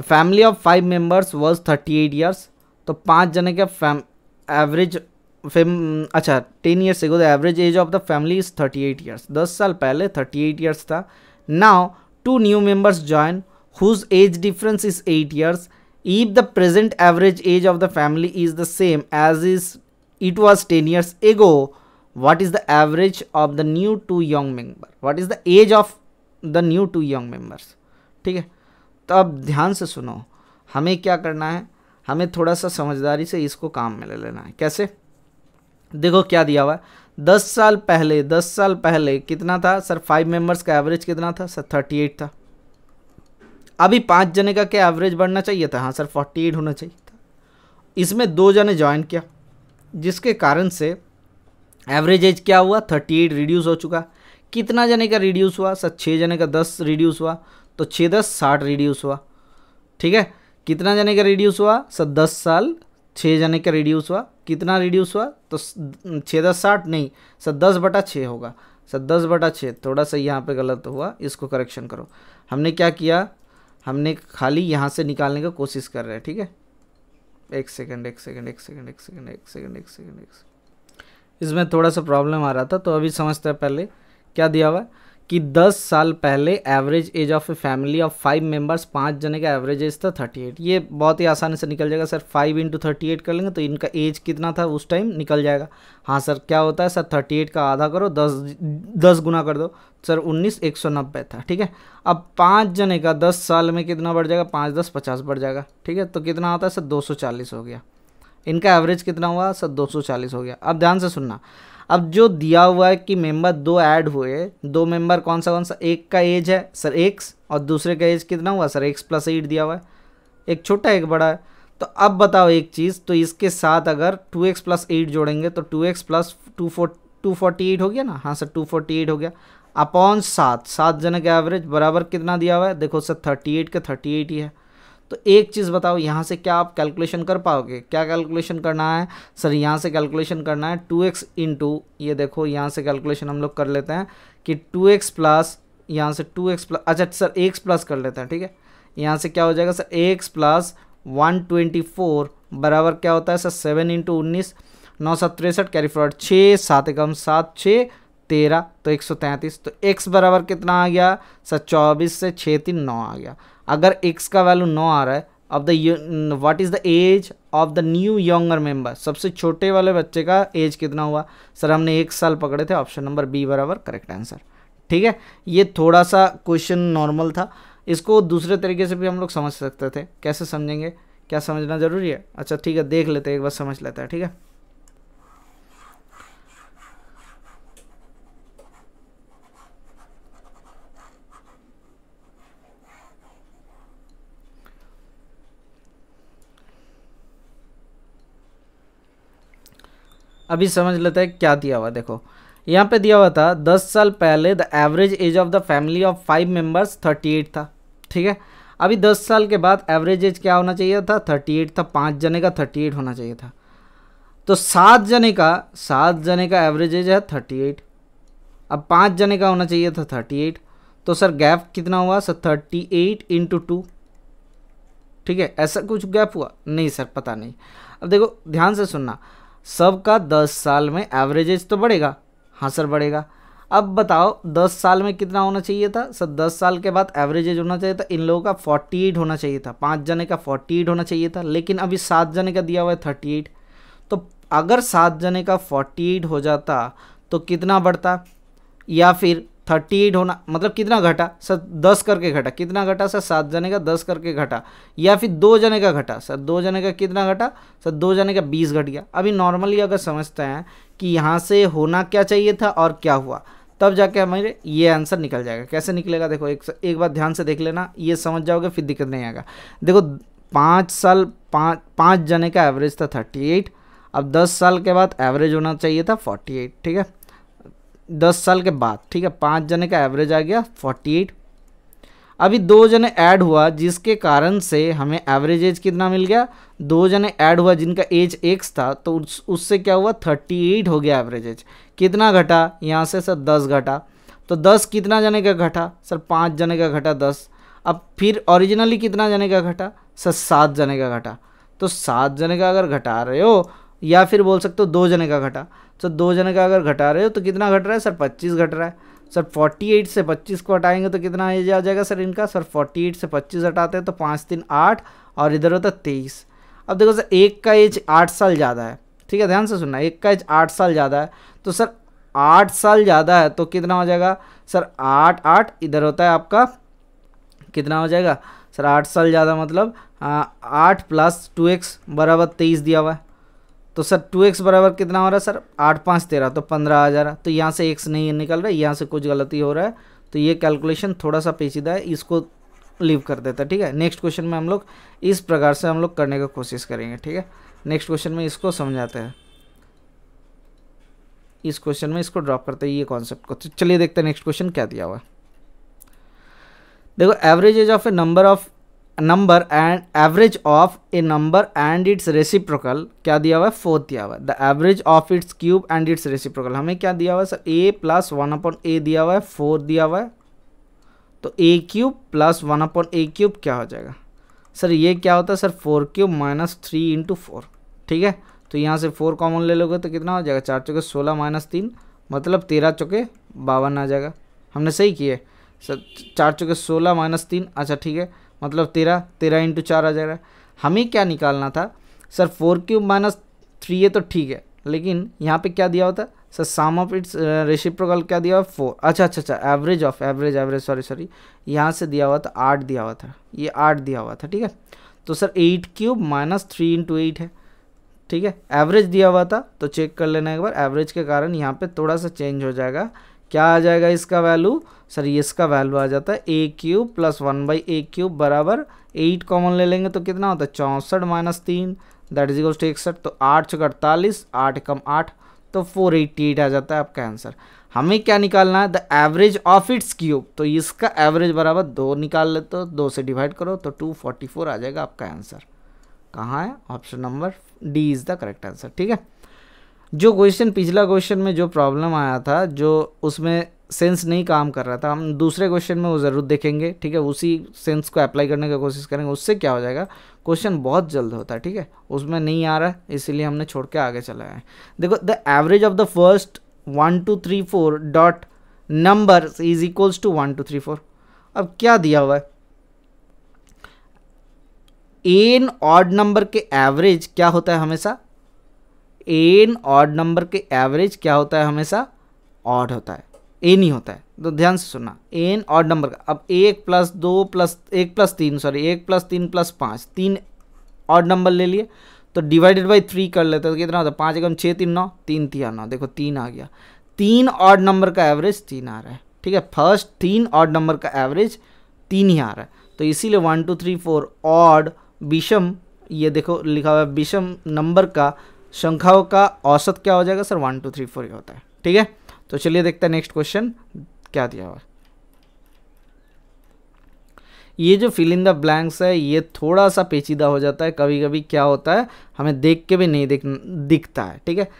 family of five members was thirty eight years तो पांच जने का फैम एवरेज फेम अच्छा ten years ago the average age of the family is thirty eight years दस साल पहले थर्टी एट ईयर्स था now two new members join whose age difference is eight years if the present average age of the family is the same as is it was 10 years ago what is the average of the new two young member what is the age of the new two young members ठीक है तो अब ध्यान से सुनो हमें क्या करना है हमें थोड़ा सा समझदारी से इसको काम में ले लेना है कैसे देखो क्या दिया हुआ है दस साल पहले दस साल पहले कितना था सर फाइव मेंबर्स का एवरेज कितना था सर थर्टी एट था अभी पाँच जने का क्या एवरेज बढ़ना चाहिए था हाँ सर फोर्टी एट होना चाहिए था इसमें दो जने ज्वाइन किया जिसके कारण से एवरेज एज क्या हुआ थर्टी एट रिड्यूस हो चुका कितना जने का रिड्यूस हुआ सर छः जने का दस रिड्यूस हुआ तो छः दस साठ रिड्यूस हुआ ठीक है कितना जने का रिड्यूस हुआ सर दस साल छः जने का रिड्यूस हुआ कितना रिड्यूस हुआ तो छः दस साठ नहीं सर दस बटा छः होगा सर दस बटा छः थोड़ा सा यहाँ पे गलत हुआ इसको करेक्शन करो हमने क्या किया हमने खाली यहाँ से निकालने का कोशिश कर रहे हैं ठीक है एक सेकेंड एक सेकेंड एक सेकेंड एक सेकेंड एक सेकेंड एक सेकेंड एक सेकेंड इसमें थोड़ा सा प्रॉब्लम आ रहा था तो अभी समझते हैं पहले क्या दिया हुआ कि 10 साल पहले average age of a family of five members पाँच जने का एवरेज एज था 38 ये बहुत ही आसानी से निकल जाएगा सर फाइव इंटू थर्टी कर लेंगे तो इनका एज कितना था उस टाइम निकल जाएगा हाँ सर क्या होता है सर 38 का आधा करो 10 10 गुना कर दो सर 19 एक था ठीक है अब पाँच जने का 10 साल में कितना बढ़ जाएगा पाँच दस पचास बढ़ जाएगा ठीक है तो कितना आता है सर दो हो गया इनका एवरेज कितना हुआ सर 240 हो गया अब ध्यान से सुनना अब जो दिया हुआ है कि मेंबर दो ऐड हुए दो मेंबर कौन सा कौन सा एक का एज है सर एक्स और दूसरे का एज कितना हुआ सर एक्स प्लस एट दिया हुआ है एक छोटा एक बड़ा है तो अब बताओ एक चीज़ तो इसके साथ अगर टू एक्स प्लस एट जोड़ेंगे तो two X plus two four to forty eight हो गया ना हाँ सर टू फोर्टी एट हो गया अपॉन सात सात जन का एवरेज बराबर कितना दिया हुआ है देखो सर थर्टी एट का थर्टी एट ही है तो एक चीज़ बताओ यहाँ से क्या आप कैलकुलेशन कर पाओगे क्या कैलकुलेशन करना है सर यहाँ से कैलकुलेशन करना है टू एक्स इंटू ये देखो यहाँ से कैलकुलेशन हम लोग कर लेते हैं कि टू एक्स प्लस यहाँ से टू एक्स प्लस अच्छा सर एक्स प्लस कर लेते हैं ठीक है यहाँ से क्या हो जाएगा sir X plus one twenty four बराबर क्या होता है सर सेवन इंटू उन्नीस नौ सौ तिरसठ कैरी फ्रॉड छः सात एकम सात छः तेरह तो एक सौ तैंतीस तो एक्स बराबर कितना आ गया सर चौबीस से छः तीन नौ आ गया अगर x का वैल्यू नौ आ रहा है अब the what is the age of the new younger member सबसे छोटे वाले बच्चे का एज कितना हुआ सर हमने एक साल पकड़े थे ऑप्शन नंबर बी बराबर करेक्ट आंसर ठीक है ये थोड़ा सा क्वेश्चन नॉर्मल था इसको दूसरे तरीके से भी हम लोग समझ सकते थे कैसे समझेंगे क्या समझना ज़रूरी है अच्छा ठीक है देख लेते हैं एक बार समझ लेते हैं ठीक है अभी समझ लेते हैं क्या दिया हुआ देखो यहाँ पे दिया हुआ था दस साल पहले the average age of the family of five members thirty eight था ठीक है अभी दस साल के बाद एवरेज एज क्या होना चाहिए था थर्टी एट था पाँच जने का थर्टी एट होना चाहिए था तो सात जने का सात जने का एवरेज एज है थर्टी एट अब पाँच जने का होना चाहिए था थर्टी एट तो सर गैप कितना हुआ sir thirty eight into two ठीक है ऐसा कुछ गैप हुआ नहीं सर पता नहीं अब देखो ध्यान से सुनना सब का दस साल में एवरेजेज तो बढ़ेगा हाँ सर बढ़ेगा अब बताओ दस साल में कितना होना चाहिए था सर दस साल के बाद एवरेजेज होना चाहिए था इन लोगों का फोर्टी एट होना चाहिए था पाँच जने का फोर्टी एट होना चाहिए था लेकिन अभी सात जने का दिया हुआ है थर्टी एट तो अगर सात जने का फोर्टी एट हो जाता तो कितना बढ़ता या फिर थर्टी एट होना मतलब कितना घटा सर दस करके घटा कितना घटा सर सात जने का दस करके घटा या फिर दो जने का घटा सर दो जने का कितना घटा सर दो जने का बीस घट गया अभी नॉर्मली अगर समझते हैं कि यहाँ से होना क्या चाहिए था और क्या हुआ तब जाके हमारे ये आंसर निकल जाएगा कैसे निकलेगा देखो एक एक बार ध्यान से देख लेना ये समझ जाओगे फिर दिक्कत नहीं आएगा देखो पाँच साल पाँच पाँच जने का एवरेज था थर्टी एट अब दस साल के बाद एवरेज होना चाहिए था फोर्टी एट ठीक है दस साल के बाद ठीक है पाँच जने का एवरेज आ गया फोर्टी एट अभी दो जने ऐड हुआ जिसके कारण से हमें एवरेज एज कितना मिल गया दो जने ऐड हुआ जिनका एज एक्स था तो उस, उससे क्या हुआ थर्टी एट हो गया एवरेज एज कितना घटा यहाँ से सर दस घटा तो दस कितना जने का घटा सर पाँच जने का घटा दस अब फिर ओरिजिनली कितना जने का घटा सर सात जने का घटा तो सात जने का अगर घटा रहे हो या फिर बोल सकते हो दो जने का घटा सर तो दो जन का अगर घटा रहे हो तो कितना घट रहा है सर पच्चीस घट रहा है सर 48 से 25 को हटाएंगे तो कितना एज आ जाएगा सर इनका सर 48 से 25 हटाते हैं तो पाँच तीन आठ और इधर होता तो है तेईस अब देखो सर एक का एज आठ साल ज़्यादा है ठीक है ध्यान से सुनना एक का एज आठ साल ज़्यादा है तो सर आठ साल ज़्यादा है तो कितना हो जाएगा सर आठ आठ इधर होता है आपका कितना हो जाएगा सर आठ साल ज़्यादा मतलब हाँ, आठ प्लस टू एक्स बराबर तेईस दिया हुआ है तो सर टू एक्स बराबर कितना हो रहा है सर आठ पाँच तेरह तो पंद्रह आ जा रहा तो यहाँ से एक्स नहीं निकल रहा है यहाँ से कुछ गलती हो रहा है तो ये कैलकुलेशन थोड़ा सा पेचीदा है इसको लीव कर देता है ठीक है नेक्स्ट क्वेश्चन में हम लोग इस प्रकार से हम लोग करने का कोशिश करेंगे ठीक है नेक्स्ट क्वेश्चन में इसको समझाते हैं इस क्वेश्चन में इसको ड्रॉप करते हैं ये कॉन्सेप्ट को तो चलिए देखते हैं नेक्स्ट क्वेश्चन क्या दिया हुआ है देखो average age of a number of number and average of a number and its reciprocal क्या दिया हुआ है फोर्थ दिया हुआ है the average of its cube and its reciprocal हमें क्या दिया हुआ है sir A plus one upon A दिया हुआ है फोर दिया हुआ है तो A cube plus one upon A cube क्या हो जाएगा सर ये क्या होता है sir four cube minus three into four ठीक है तो यहाँ से फोर कॉमन ले लोगे तो कितना हो जाएगा चार चौके सोलह माइनस तीन मतलब तेरह चौके बावन आ जाएगा हमने सही किए सर चार चौके सोलह माइनस तीन अच्छा ठीक है मतलब तेरह तेरह इंटू चार आ जाएगा हमें क्या निकालना था sir four cube minus three ये तो ठीक है लेकिन यहाँ पे क्या दिया होता सर साम ऑफ इट्स रेशिप्रोकल क्या दिया हुआ फोर अच्छा अच्छा अच्छा average of average average sorry sorry यहाँ से दिया हुआ था आठ दिया हुआ था ये आठ दिया हुआ था ठीक है तो sir eight cube minus three into eight है ठीक है एवरेज दिया हुआ था तो चेक कर लेना एक बार एवरेज के कारण यहाँ पे थोड़ा सा चेंज हो जाएगा क्या आ जाएगा इसका वैल्यू सर ये इसका वैल्यू आ जाता है A cube plus one by A cube बराबर एट कॉमन ले लेंगे तो कितना होता है चौंसठ माइनस तीन दैट इज इक्वल्स टू इकसठ तो आठ चौक अड़तालीस आठ कम आठ तो फोर एट्टी एट आ जाता है आपका आंसर हमें क्या निकालना है the average of its cube तो इसका एवरेज बराबर दो निकाल लेते हो दो से डिवाइड करो तो टू फोर्टी फोर आ जाएगा आपका आंसर कहाँ है option number D is the correct answer ठीक है जो क्वेश्चन पिछला क्वेश्चन में जो प्रॉब्लम आया था जो उसमें सेंस नहीं काम कर रहा था हम दूसरे क्वेश्चन में वो ज़रूर देखेंगे ठीक है उसी सेंस को अप्लाई करने का कोशिश करेंगे उससे क्या हो जाएगा क्वेश्चन बहुत जल्द होता है ठीक है उसमें नहीं आ रहा है इसीलिए हमने छोड़ के आगे चला है देखो the average of the first one two three four dot number is equals to one two three four अब क्या दिया हुआ है एन ऑड नंबर के एवरेज क्या होता है हमेशा एन ऑड नंबर के एवरेज क्या होता है हमेशा ऑड होता है एन ही होता है तो ध्यान से सुनना एन ऑड नंबर का अब एक प्लस दो प्लस एक प्लस तीन सॉरी एक प्लस तीन प्लस पाँच तीन ऑड नंबर ले लिए तो डिवाइडेड बाई थ्री कर लेते तो कितना होता है पाँच एकम छः तीन नौ तीन तिया नौ देखो तीन आ गया तीन ऑड नंबर का एवरेज तीन आ रहा है ठीक है फर्स्ट तीन ऑड नंबर का एवरेज तीन ही आ रहा है तो इसीलिए one two three four odd विषम ये देखो लिखा हुआ है विषम नंबर का संख्याओं का औसत क्या हो जाएगा sir one two three four ये होता है ठीक है तो चलिए देखते हैं नेक्स्ट क्वेश्चन क्या दिया हुआ ये जो फिल इन द ब्लैंक्स है ये थोड़ा सा पेचीदा हो जाता है कभी कभी क्या होता है हमें देख के भी नहीं देख दिखता है ठीक है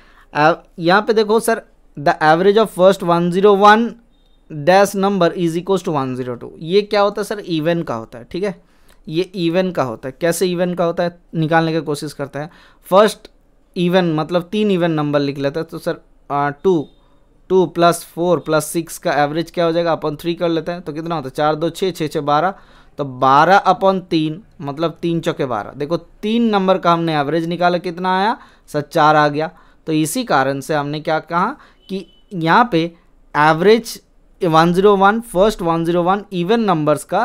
यहाँ पे देखो sir the average of first one zero one dash number is equal to one zero two ये क्या होता है सर इवन का होता है ठीक है ये इवन का होता है कैसे इवन का होता है निकालने की कोशिश करता है फर्स्ट इवन मतलब तीन इवन नंबर लिख लेते हैं तो sir two two plus four plus six का एवरेज क्या हो जाएगा अपन थ्री कर लेते हैं तो कितना होता है चार दो छः छः छः बारह तो बारह अपन तीन मतलब तीन चौके बारह देखो तीन नंबर का हमने एवरेज निकाला कितना आया सर चार आ गया तो इसी कारण से हमने क्या कहा कि यहाँ पे average one zero one first one zero one even numbers का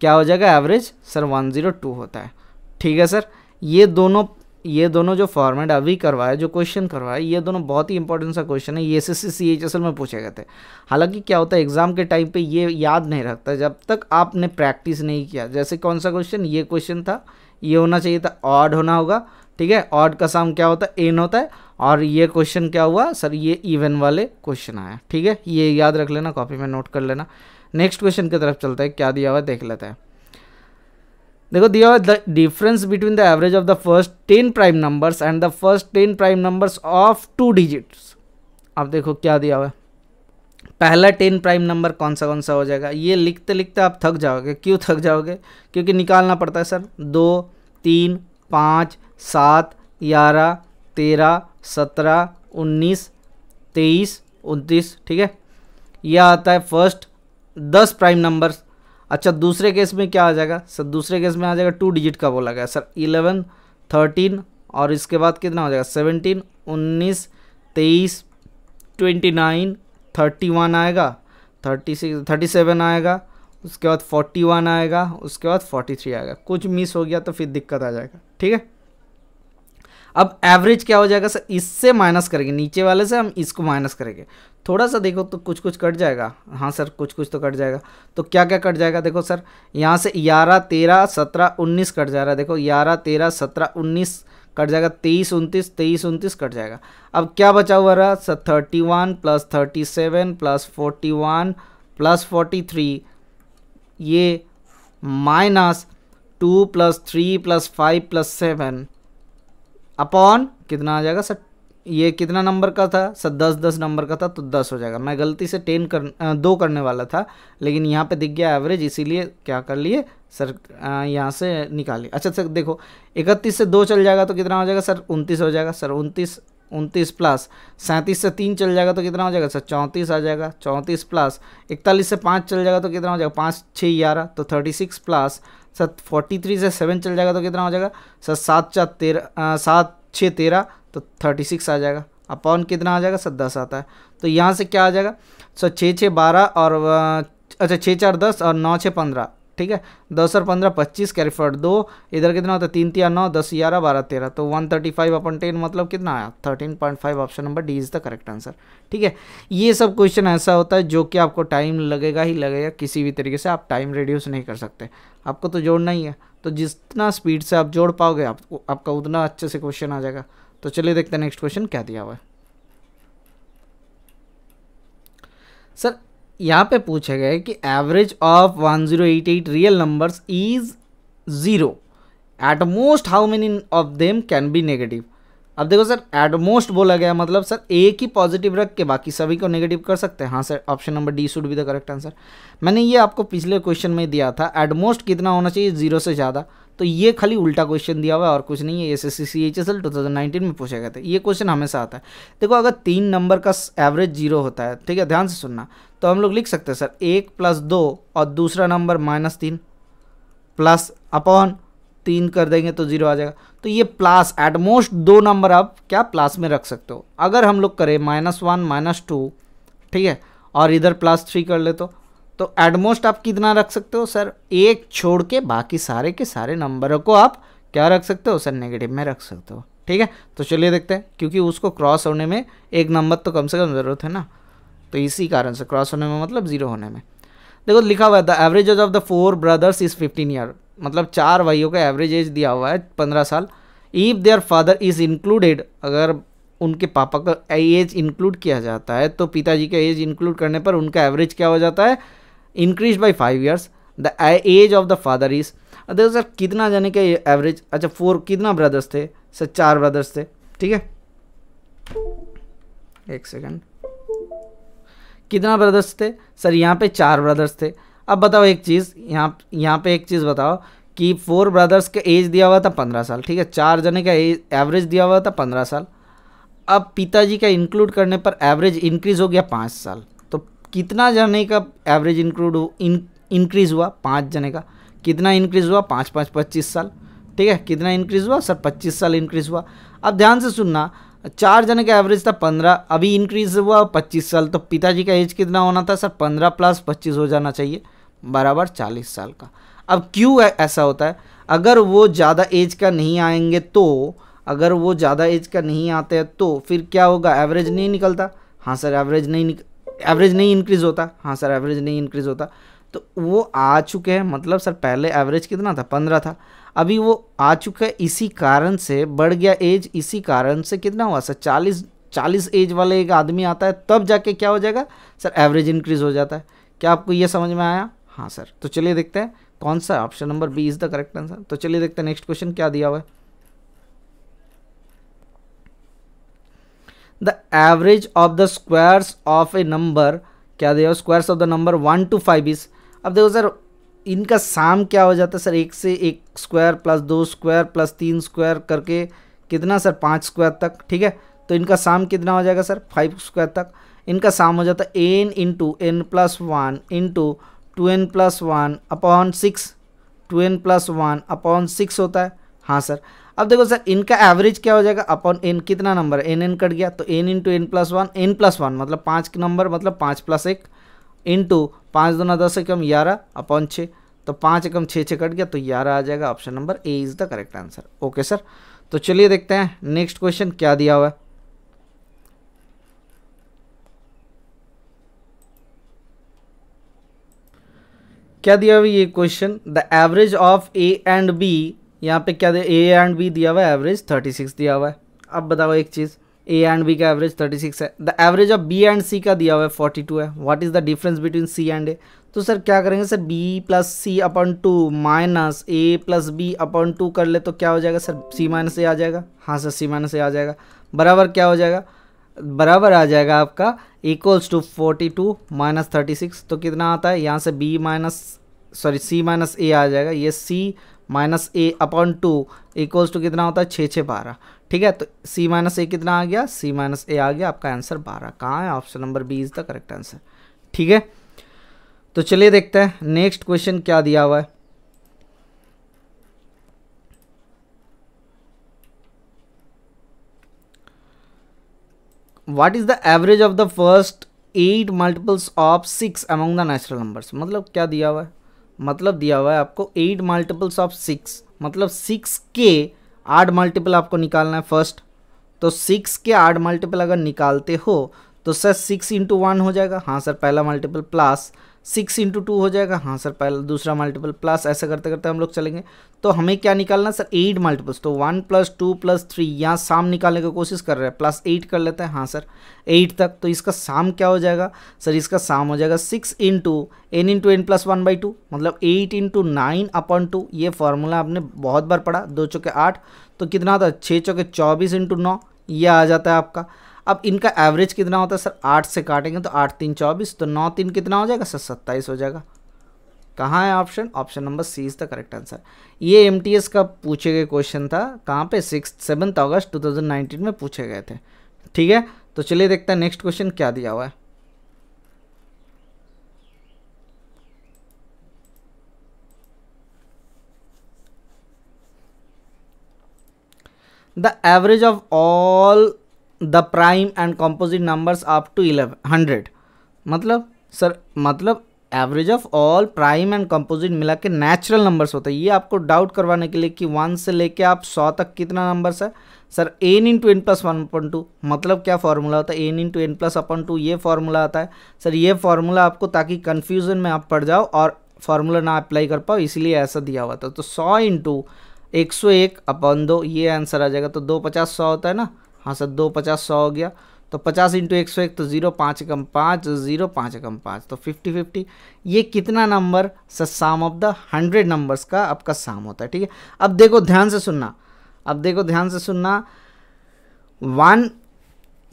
क्या हो जाएगा average sir one zero two होता है ठीक है सर ये दोनों ये दोनों जो फॉर्मेट अभी करवाए जो क्वेश्चन करवाए ये दोनों बहुत ही इंपॉर्टेंट सा क्वेश्चन है ये S S C H S L में पूछे गए थे हालांकि क्या होता है एग्ज़ाम के टाइम पे ये याद नहीं रखता जब तक आपने प्रैक्टिस नहीं किया जैसे कौन सा क्वेश्चन ये क्वेश्चन था ये होना चाहिए था ऑड होना होगा ठीक है ऑड का साम क्या होता है एन होता है और ये क्वेश्चन क्या हुआ सर ये इवन वाले क्वेश्चन आया ठीक है ये याद रख लेना कॉपी में नोट कर लेना नेक्स्ट क्वेश्चन की तरफ चलता है क्या दिया हुआ देख लेते हैं देखो दिया हुआ the difference between the average of the first ten prime numbers and the first ten prime numbers of two digits अब देखो क्या दिया हुआ है पहला टेन प्राइम नंबर कौन सा कौन सा हो जाएगा ये लिखते लिखते आप थक जाओगे क्यों थक जाओगे क्योंकि निकालना पड़ता है सर दो तीन पाँच सात ग्यारह तेरह सत्रह उन्नीस तेईस उनतीस ठीक है यह आता है फर्स्ट दस प्राइम नंबर्स अच्छा दूसरे केस में क्या आ जाएगा सर दूसरे केस में आ जाएगा टू डिजिट का बोला गया सर इलेवन थर्टीन और इसके बाद कितना हो जाएगा सेवनटीन उन्नीस तेईस ट्वेंटी नाइन थर्टी वन आएगा थर्टी सिक्स थर्टी सेवन आएगा उसके बाद फोर्टी वन आएगा उसके बाद फोर्टी थ्री आएगा कुछ मिस हो गया तो फिर दिक्कत आ जाएगा ठीक है अब एवरेज क्या हो जाएगा सर इससे माइनस करेंगे नीचे वाले से हम इसको माइनस करेंगे थोड़ा सा देखो तो कुछ कुछ कट जाएगा हाँ सर कुछ कुछ तो कट जाएगा तो क्या क्या कट जाएगा देखो सर यहाँ से ग्यारह तेरह सत्रह उन्नीस कट जा रहा है देखो ग्यारह तेरह सत्रह उन्नीस कट जाएगा तेईस उनतीस तेईस उनतीस कट जाएगा अब क्या बचा हुआ रहा sir thirty one plus thirty seven plus forty one plus forty three ये minus two plus three plus five plus seven upon कितना आ जाएगा सर ये कितना नंबर का था सर दस दस नंबर का था तो दस हो जाएगा मैं गलती से टेन कर दो करने वाला था लेकिन यहाँ पे दिख गया एवरेज इसीलिए क्या कर लिए सर यहाँ से निकालिए अच्छा सर देखो इकतीस से दो चल जाएगा तो कितना हो जाएगा सर उनतीस हो जाएगा सर उनतीस उनतीस प्लस सैंतीस से तीन चल जाएगा तो कितना हो जाएगा सर चौंतीस आ जाएगा चौंतीस प्लस इकतालीस से पाँच चल जाएगा तो कितना हो जाएगा पाँच छः ग्यारह तो thirty six plus sir forty three से सेवन चल जाएगा तो कितना हो जाएगा सर सात चार तेरह सात छः तेरह तो थर्टी सिक्स आ जाएगा अपॉन कितना आ जाएगा सर दस आता है तो यहाँ से क्या आ जाएगा सर छः छः बारह और अच्छा छः चार दस और नौ छः पंद्रह ठीक है दस और पंद्रह पच्चीस कैरी दो इधर कितना होता है तीन तीन नौ दस ग्यारह बारह तेरह तो one thirty five upon ten मतलब कितना आया thirteen point five option number D is the correct answer ठीक है ये सब क्वेश्चन ऐसा होता है जो कि आपको टाइम लगेगा ही लगेगा किसी भी तरीके से आप टाइम रिड्यूस नहीं कर सकते आपको तो जोड़ना ही है तो जितना स्पीड से आप जोड़ पाओगे आप, आपका उतना अच्छे से क्वेश्चन आ जाएगा तो चलिए देखते हैं नेक्स्ट क्वेश्चन क्या दिया हुआ है सर यहाँ पे पूछा गया है कि average of 1088 real numbers is zero at most how many of them can be negative अब देखो सर एट मोस्ट बोला गया मतलब सर एक ही पॉजिटिव रख के बाकी सभी को नेगेटिव कर सकते हैं हाँ sir option number D should be the correct answer मैंने ये आपको पिछले क्वेश्चन में दिया था एट मोस्ट कितना होना चाहिए जीरो से ज़्यादा तो ये खाली उल्टा क्वेश्चन दिया हुआ है और कुछ नहीं है S S C C H S L two thousand nineteen में पूछा गया था ये क्वेश्चन हमेशा आता है देखो अगर तीन नंबर का एवरेज जीरो होता है ठीक है ध्यान से सुनना तो हम लोग लिख सकते हैं सर एक प्लस दो और दूसरा नंबर माइनस तीन प्लस अपॉन तीन कर देंगे तो जीरो आ जाएगा तो ये प्लस एटमोस्ट दो नंबर आप क्या प्लस में रख सकते हो अगर हम लोग करें माइनस वन माइनस टू ठीक है और इधर प्लस थ्री कर ले तो तो एटमोस्ट आप कितना रख सकते हो सर एक छोड़ के बाकी सारे के सारे नंबरों को आप क्या रख सकते हो सर नेगेटिव में रख सकते हो ठीक है तो चलिए देखते हैं क्योंकि उसको क्रॉस होने में एक नंबर तो कम से कम ज़रूरत है ना तो इसी कारण से क्रॉस होने में मतलब ज़ीरो होने में देखो लिखा हुआ है the average of the four brothers is fifteen year मतलब चार भाइयों का एवरेज एज दिया हुआ है पंद्रह साल if their father is included अगर उनके पापा का एज इंक्लूड किया जाता है तो पिताजी का एज इंक्लूड करने पर उनका एवरेज क्या हो जाता है increase by five years the age of the father is देखो सर कितना जाने के एवरेज अच्छा फोर कितना ब्रदर्स थे सर चार ब्रदर्स थे ठीक है एक सेकंड कितना ब्रदर्स थे सर यहाँ पे चार ब्रदर्स थे अब बताओ एक चीज़ यहाँ यहाँ पे एक चीज़ बताओ कि फोर ब्रदर्स का एज दिया हुआ था पंद्रह साल ठीक है चार जने का एज एवरेज दिया हुआ था पंद्रह साल अब पिताजी का इंक्लूड करने पर एवरेज इंक्रीज हो गया पाँच साल कितना जने का एवरेज इंक्लूड इन इंक्रीज़ हुआ पाँच जने का कितना इंक्रीज़ हुआ पाँच पाँच पच्चीस साल ठीक है कितना इंक्रीज़ हुआ सर पच्चीस साल इंक्रीज़ हुआ अब ध्यान से सुनना चार जने का एवरेज था पंद्रह अभी इंक्रीज़ हुआ पच्चीस साल तो पिताजी का एज कितना होना था सर पंद्रह प्लस पच्चीस हो जाना चाहिए बराबर चालीस साल का अब क्यों ऐसा होता है अगर वो ज़्यादा एज का नहीं आएंगे तो अगर वो ज़्यादा एज का नहीं आते हैं तो फिर क्या होगा एवरेज नहीं निकलता हाँ सर एवरेज नहीं निक एवरेज नहीं इंक्रीज़ होता हाँ सर एवरेज नहीं इंक्रीज़ होता तो वो आ चुके हैं मतलब सर पहले एवरेज कितना था पंद्रह था अभी वो आ चुका है इसी कारण से बढ़ गया एज इसी कारण से कितना हुआ सर चालीस चालीस एज वाले एक आदमी आता है तब जाके क्या हो जाएगा सर एवरेज इंक्रीज़ हो जाता है क्या आपको ये समझ में आया हाँ सर तो चलिए देखते हैं कौन सा option number B is the correct answer तो चलिए देखते हैं नेक्स्ट क्वेश्चन क्या दिया हुआ है the average of the squares of a number क्या देगा squares of the number one two five is अब देखो सर इनका साम क्या हो जाता है सर एक से एक स्क्वायर प्लस दो स्क्वायर प्लस तीन स्क्वायर करके कितना सर पाँच स्क्वायर तक ठीक है तो इनका साम कितना हो जाएगा सर फाइव स्क्वायर तक इनका साम हो जाता है n into N plus one into two n plus one upon six two n plus one upon six होता है हाँ सर अब देखो सर इनका एवरेज क्या हो जाएगा अपॉन एन कितना नंबर एन एन कट गया तो n into N plus one n plus one मतलब पाँच नंबर मतलब पाँच प्लस एक इंटू पाँच दोनों दस एकम ग्यारह अपॉन छः तो पाँच एकम छः छः कट गया तो ग्यारह आ जाएगा option number A is the correct answer okay sir तो चलिए देखते हैं नेक्स्ट क्वेश्चन क्या दिया हुआ है क्या दिया हुआ ये question the average of A and B यहाँ पे क्या दे ए एंड बी दिया हुआ है एवरेज थर्टी सिक्स दिया हुआ है अब बताओ एक चीज़ ए एंड बी का एवरेज थर्टी सिक्स है the average of B and C का दिया हुआ है फोर्टी टू है what is the difference between C and A तो सर क्या करेंगे sir B plus C upon two minus A plus B upon two कर ले तो क्या हो जाएगा सर सी माइनस ए आ जाएगा हाँ सर सी माइनस ए आ जाएगा बराबर क्या हो जाएगा बराबर आ जाएगा आपका equals to forty two minus thirty six तो कितना आता है यहाँ से B minus sorry C minus A आ जाएगा ये C minus A upon two equals to कितना होता है छः छः बारह ठीक है तो सी माइनस ए कितना आ गया सी माइनस ए आ गया आपका आंसर बारह कहाँ है option number B is the correct answer ठीक है तो चलिए देखते हैं नेक्स्ट क्वेश्चन क्या दिया हुआ है what is the average of the first eight multiples of six among the natural numbers मतलब क्या दिया हुआ है मतलब दिया हुआ है आपको एट मल्टीपल्स ऑफ सिक्स मतलब सिक्स के आठ मल्टीपल आपको निकालना है फर्स्ट तो सिक्स के आठ मल्टीपल अगर निकालते हो तो सर सिक्स इंटू वन हो जाएगा हाँ सर पहला multiple plus six into two हो जाएगा हाँ सर पहला दूसरा मल्टीपल प्लस ऐसा करते करते हम लोग चलेंगे तो हमें क्या निकालना सर एट मल्टीपल्स तो one plus two plus three यहाँ शाम निकालने की कोशिश कर रहे हैं प्लस एट कर लेते हैं हाँ सर एट तक तो इसका साम क्या हो जाएगा सर इसका साम हो जाएगा six into n into N plus one by two मतलब eight into nine upon two ये फॉर्मूला आपने बहुत बार पढ़ा दो चौके आठ तो कितना आता है छः चौके चौबीस इंटू नौ यह आ जाता है आपका अब इनका एवरेज कितना होता है सर आठ से काटेंगे तो आठ तीन चौबीस तो नौ तीन कितना हो जाएगा सर सत्ताईस हो जाएगा कहाँ है option option number C is the correct answer ये एम का पूछे गए क्वेश्चन था कहाँ पे सिक्स सेवन्थ अगस्त नाइनटीन में पूछे गए थे ठीक है तो चलिए देखते हैं नेक्स्ट क्वेश्चन क्या दिया हुआ है the average of all the prime and composite numbers up to eleven hundred मतलब सर मतलब average of all prime and composite मिला के नेचुरल नंबर्स होता है ये आपको डाउट करवाने के लिए कि वन से लेके आप सौ तक कितना नंबर्स है sir N into N plus one upon two मतलब क्या फार्मूला होता है n into N plus upon two ये फार्मूला आता है सर ये फार्मूला आपको ताकि कन्फ्यूजन में आप पड़ जाओ और फार्मूला ना अप्लाई कर पाओ इसलिए ऐसा दिया हुआ था तो सौ इंटू एक सौ एक अपन दो ये आंसर आ जाएगा तो दो पचास सौ होता है ना हाँ सर दो पचास सौ हो गया तो पचास इंटू एक सौ एक तो ज़ीरो पाँच कम पाँच ज़ीरो पाँच कम पाँच तो फिफ्टी फिफ्टी ये कितना number sir sum of the hundred numbers का आपका साम होता है ठीक है अब देखो ध्यान से सुनना अब देखो ध्यान से सुनना वन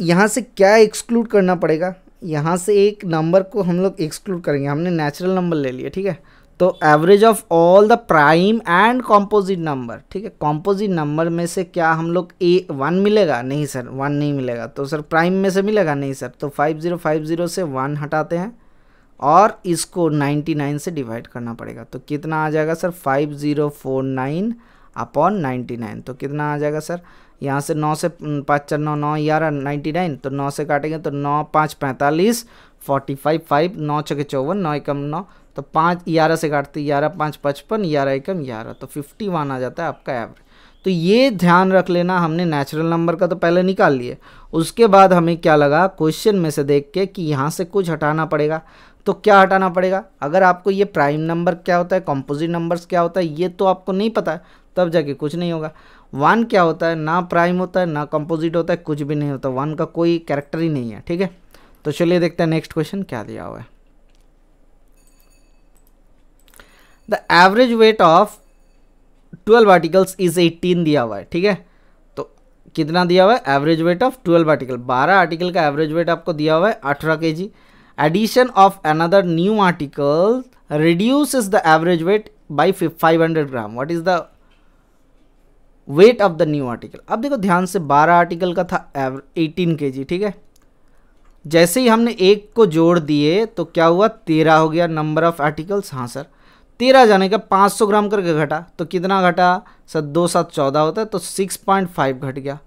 यहाँ से क्या एक्सक्लूड करना पड़ेगा यहाँ से एक नंबर को हम लोग एक्सक्लूड करेंगे हमने नेचुरल नंबर ले लिया ठीक है तो average of all the prime and composite number ठीक है कॉम्पोजिट नंबर में से क्या हम लोग ए वन मिलेगा नहीं सर वन नहीं मिलेगा तो सर प्राइम में से मिलेगा नहीं सर तो फाइव ज़ीरो फाइव ज़ीरो से वन हटाते हैं और इसको नाइन्टी नाइन से डिवाइड करना पड़ेगा तो कितना आ जाएगा sir five zero four nine upon ninety nine तो कितना आ जाएगा सर यहाँ से नौ से पाँच चार नौ नौ ग्यारह नाइन्टी नाइन तो नौ से काटेंगे तो नौ पाँच पैंतालीस फोर्टी फाइव फाइव नौ के चौवन नौ एकम नौ तो पाँच ग्यारह से काटते ग्यारह पाँच पचपन ग्यारह एकम ग्यारह तो फिफ्टी वन आ जाता है आपका एवरेज तो ये ध्यान रख लेना हमने नेचुरल नंबर का तो पहले निकाल लिए उसके बाद हमें क्या लगा क्वेश्चन में से देख के कि यहाँ से कुछ हटाना पड़ेगा तो क्या हटाना पड़ेगा अगर आपको ये प्राइम नंबर क्या होता है कॉम्पोजिट नंबर्स क्या होता है ये तो आपको नहीं पता है तब जाके कुछ नहीं होगा वन क्या होता है ना प्राइम होता है ना कंपोजिट होता है कुछ भी नहीं होता वन का कोई कैरेक्टर ही नहीं है ठीक है तो चलिए देखते हैं नेक्स्ट क्वेश्चन क्या दिया हुआ है the average weight of twelve articles is eighteen दिया हुआ है ठीक है तो कितना दिया हुआ है average weight of twelve article बारह आर्टिकल का एवरेज वेट आपको दिया हुआ है अठारह K G addition of another new article reduce is the average weight by five hundred gram what is the weight of the new article अब देखो ध्यान से 12 आर्टिकल का था एटीन के जी ठीक है जैसे ही हमने एक को जोड़ दिए तो क्या हुआ तेरह हो गया नंबर ऑफ आर्टिकल्स हाँ सर तेरह जाने का पाँच सौ ग्राम करके घटा तो कितना घटा सर दो सात चौदह होता है तो सिक्स पॉइंट फाइव घट गया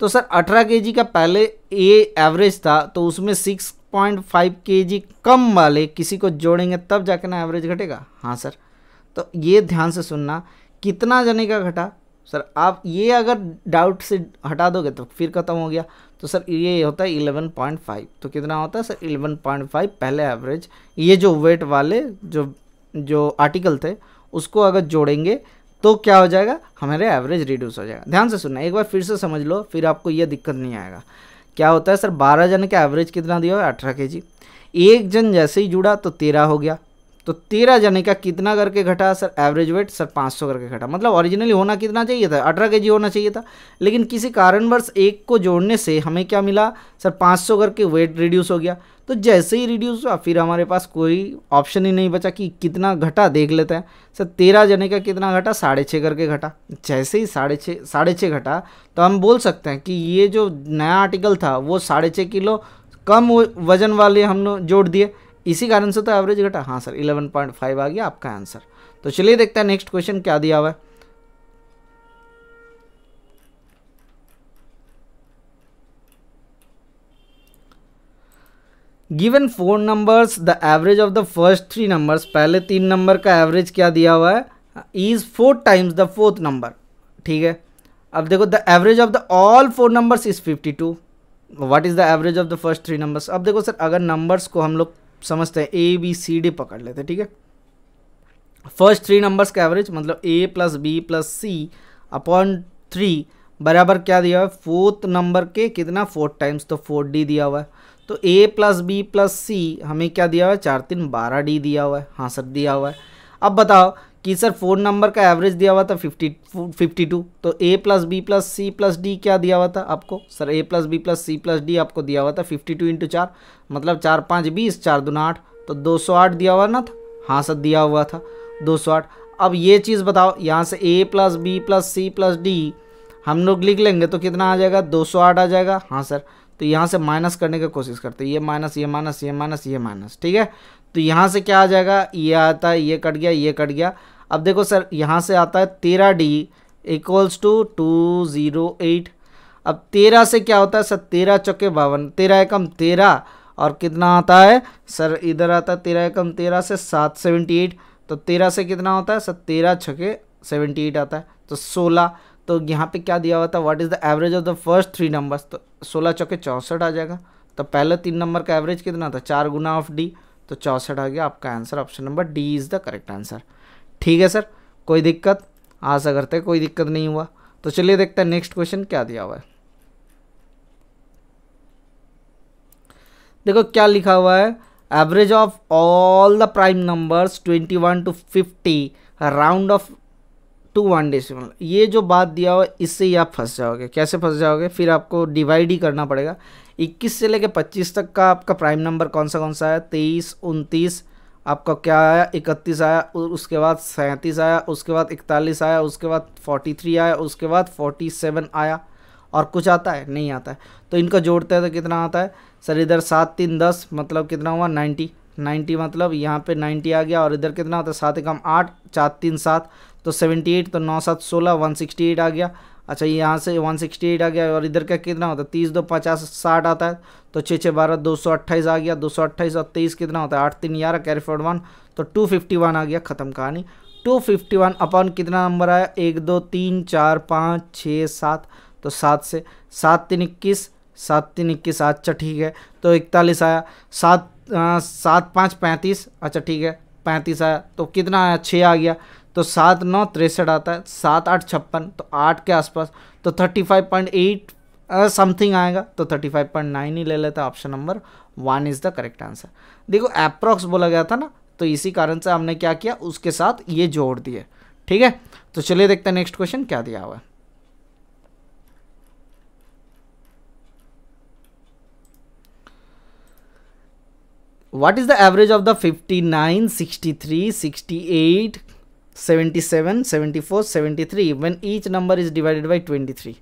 तो सर अठारह के का पहले ए एवरेज था तो उसमें सिक्स पॉइंट फाइव के कम वाले किसी को जोड़ेंगे तब जाके ना एवरेज घटेगा हाँ सर तो ये ध्यान से सुनना कितना जाने का घटा सर आप ये अगर डाउट से हटा दोगे तो फिर ख़त्म हो गया तो सर ये होता है इलेवन पॉइंट फाइव तो कितना होता है सर इलेवन पॉइंट फाइव पहले एवरेज ये जो वेट वाले जो जो आर्टिकल थे उसको अगर जोड़ेंगे तो क्या हो जाएगा हमारे एवरेज रिड्यूस हो जाएगा ध्यान से सुनना एक बार फिर से समझ लो फिर आपको यह दिक्कत नहीं आएगा क्या होता है सर बारह जन का एवरेज कितना दिया हुआ है अठारह के जी एक जन जैसे ही जुड़ा तो तेरह हो गया तो तेरह जने का कितना करके घटा सर एवरेज वेट सर पाँच सौ करके घटा मतलब ओरिजिनली होना कितना चाहिए था अठारह के जी होना चाहिए था लेकिन किसी कारणवश एक को जोड़ने से हमें क्या मिला सर पाँच सौ करके वेट रिड्यूस हो गया तो जैसे ही रिड्यूस हुआ फिर हमारे पास कोई ऑप्शन ही नहीं बचा कि कितना घटा देख लेते हैं सर तेरह जने का कितना घटा साढ़े छः करके घटा जैसे ही साढ़े छः साढ़े छः घटा तो हम बोल सकते हैं कि ये जो नया आर्टिकल था वो साढ़े छः किलो कम वजन वाले हम जोड़ दिए इसी कारण से तो एवरेज घटा हाँ सर 11.5 आ गया आपका आंसर तो चलिए देखते हैं नेक्स्ट क्वेश्चन क्या दिया हुआ है given four numbers the average of the first three numbers पहले तीन नंबर का एवरेज क्या दिया हुआ है is four times the fourth number ठीक है अब देखो the average of the all four numbers is fifty two what is the average of the first three numbers अब देखो सर अगर नंबर्स को हम लोग समझते हैं ए बी सी डी पकड़ लेते हैं ठीक है फर्स्ट थ्री नंबर्स का एवरेज मतलब A plus B plus C upon three बराबर क्या दिया हुआ है फोर्थ नंबर के कितना फोर्थ टाइम्स तो फोर डी दिया हुआ है तो A plus B plus C हमें क्या दिया हुआ है चार तीन बारह डी दिया हुआ है हाँ सर दिया हुआ है अब बताओ कि सर फोन नंबर का एवरेज दिया हुआ था फिफ्टी फिफ्टी टू तो A plus B plus C plus D क्या दिया हुआ था आपको sir A plus B plus C plus D आपको दिया हुआ था फिफ्टी टू इंटू चार मतलब चार पाँच बीस चार दो आठ तो दो सौ आठ दिया हुआ ना था हाँ सर दिया हुआ था दो सौ आठ अब ये चीज़ बताओ यहाँ से A plus B plus C plus D हम लोग लिख लेंगे तो कितना आ जाएगा दो सौ आठ आ जाएगा हाँ सर तो यहाँ से माइनस करने की कोशिश करते ये माइनस ये माइनस ये माइनस ये माइनस ठीक है तो यहाँ से क्या आ जाएगा ये आता है ये कट गया ये कट गया अब देखो सर यहाँ से आता है तेरह D equals to two zero eight अब तेरह से क्या होता है सर तेरह चौके बावन तेरह एकम तेरह और कितना आता है सर इधर आता है तेरह एकम तेरह से सात सेवेंटी एट तो तेरह से कितना होता है सर तेरह छके सेवेंटी एट आता है तो सोलह तो यहाँ पे क्या दिया हुआ था what is the average of the first three numbers तो सोलह चौके चौंसठ आ जाएगा तो पहले तीन नंबर का एवरेज कितना था चार गुना ऑफ डी तो चौंसठ आ गया आपका answer option number D is the correct answer ठीक है सर कोई दिक्कत आशा हाँ करते कोई दिक्कत नहीं हुआ तो चलिए देखते हैं नेक्स्ट क्वेश्चन क्या दिया हुआ है देखो क्या लिखा हुआ है average of all the prime numbers twenty one to fifty round off to one decimal ये जो बात दिया हुआ है इससे ही आप फंस जाओगे कैसे फंस जाओगे फिर आपको डिवाइड ही करना पड़ेगा 21 से लेकर 25 तक का आपका प्राइम नंबर कौन सा कौन सा है तेईस उनतीस आपका क्या आया इकतीस आया उसके बाद सैंतीस आया उसके बाद इकतालीस आया उसके बाद फोर्टी थ्री आया उसके बाद फोर्टी सेवन आया और कुछ आता है नहीं आता है तो इनका जोड़ते हैं तो कितना आता है सर इधर सात तीन दस मतलब कितना हुआ नाइन्टी नाइन्टी मतलब यहाँ पे नाइन्टी आ गया और इधर कितना आता है सात एकम आठ चार तीन सात तो सेवेंटी एट तो नौ सात सोलह वन सिक्सटी एट आ गया अच्छा यहाँ से 168 आ गया और इधर का कितना होता है तीस दो पचास साठ आता है तो छः छः बारह दो सौ अट्ठाईस आ गया दो सौ अट्ठाईस और तेईस कितना होता है आठ तीन ग्यारह कैरी फॉर्ड वन तो टू फिफ्टी वन आ गया ख़त्म कहानी टू फिफ्टी वन अपन कितना नंबर आया एक दो तीन चार पाँच छः सात तो सात से सात तीन इक्कीस सात तीन इक्कीस अच्छा ठीक है तो इकतालीस आया सात सात पाँच पैंतीस अच्छा ठीक है पैंतीस आया तो कितना आया छः आ गया तो सात नौ तिरसठ आता है सात आठ छप्पन तो आठ के आसपास तो thirty five point eight something आएगा तो थर्टी फाइव पॉइंट नाइन ही ले लेते हैं option number one is the correct answer देखो अप्रॉक्स बोला गया था ना तो इसी कारण से हमने क्या किया उसके साथ ये जोड़ दिए ठीक है तो चलिए देखते हैं नेक्स्ट क्वेश्चन क्या दिया हुआ है average of the fifty nine sixty three sixty eight 77, 74, 73 when each number is divided by 23.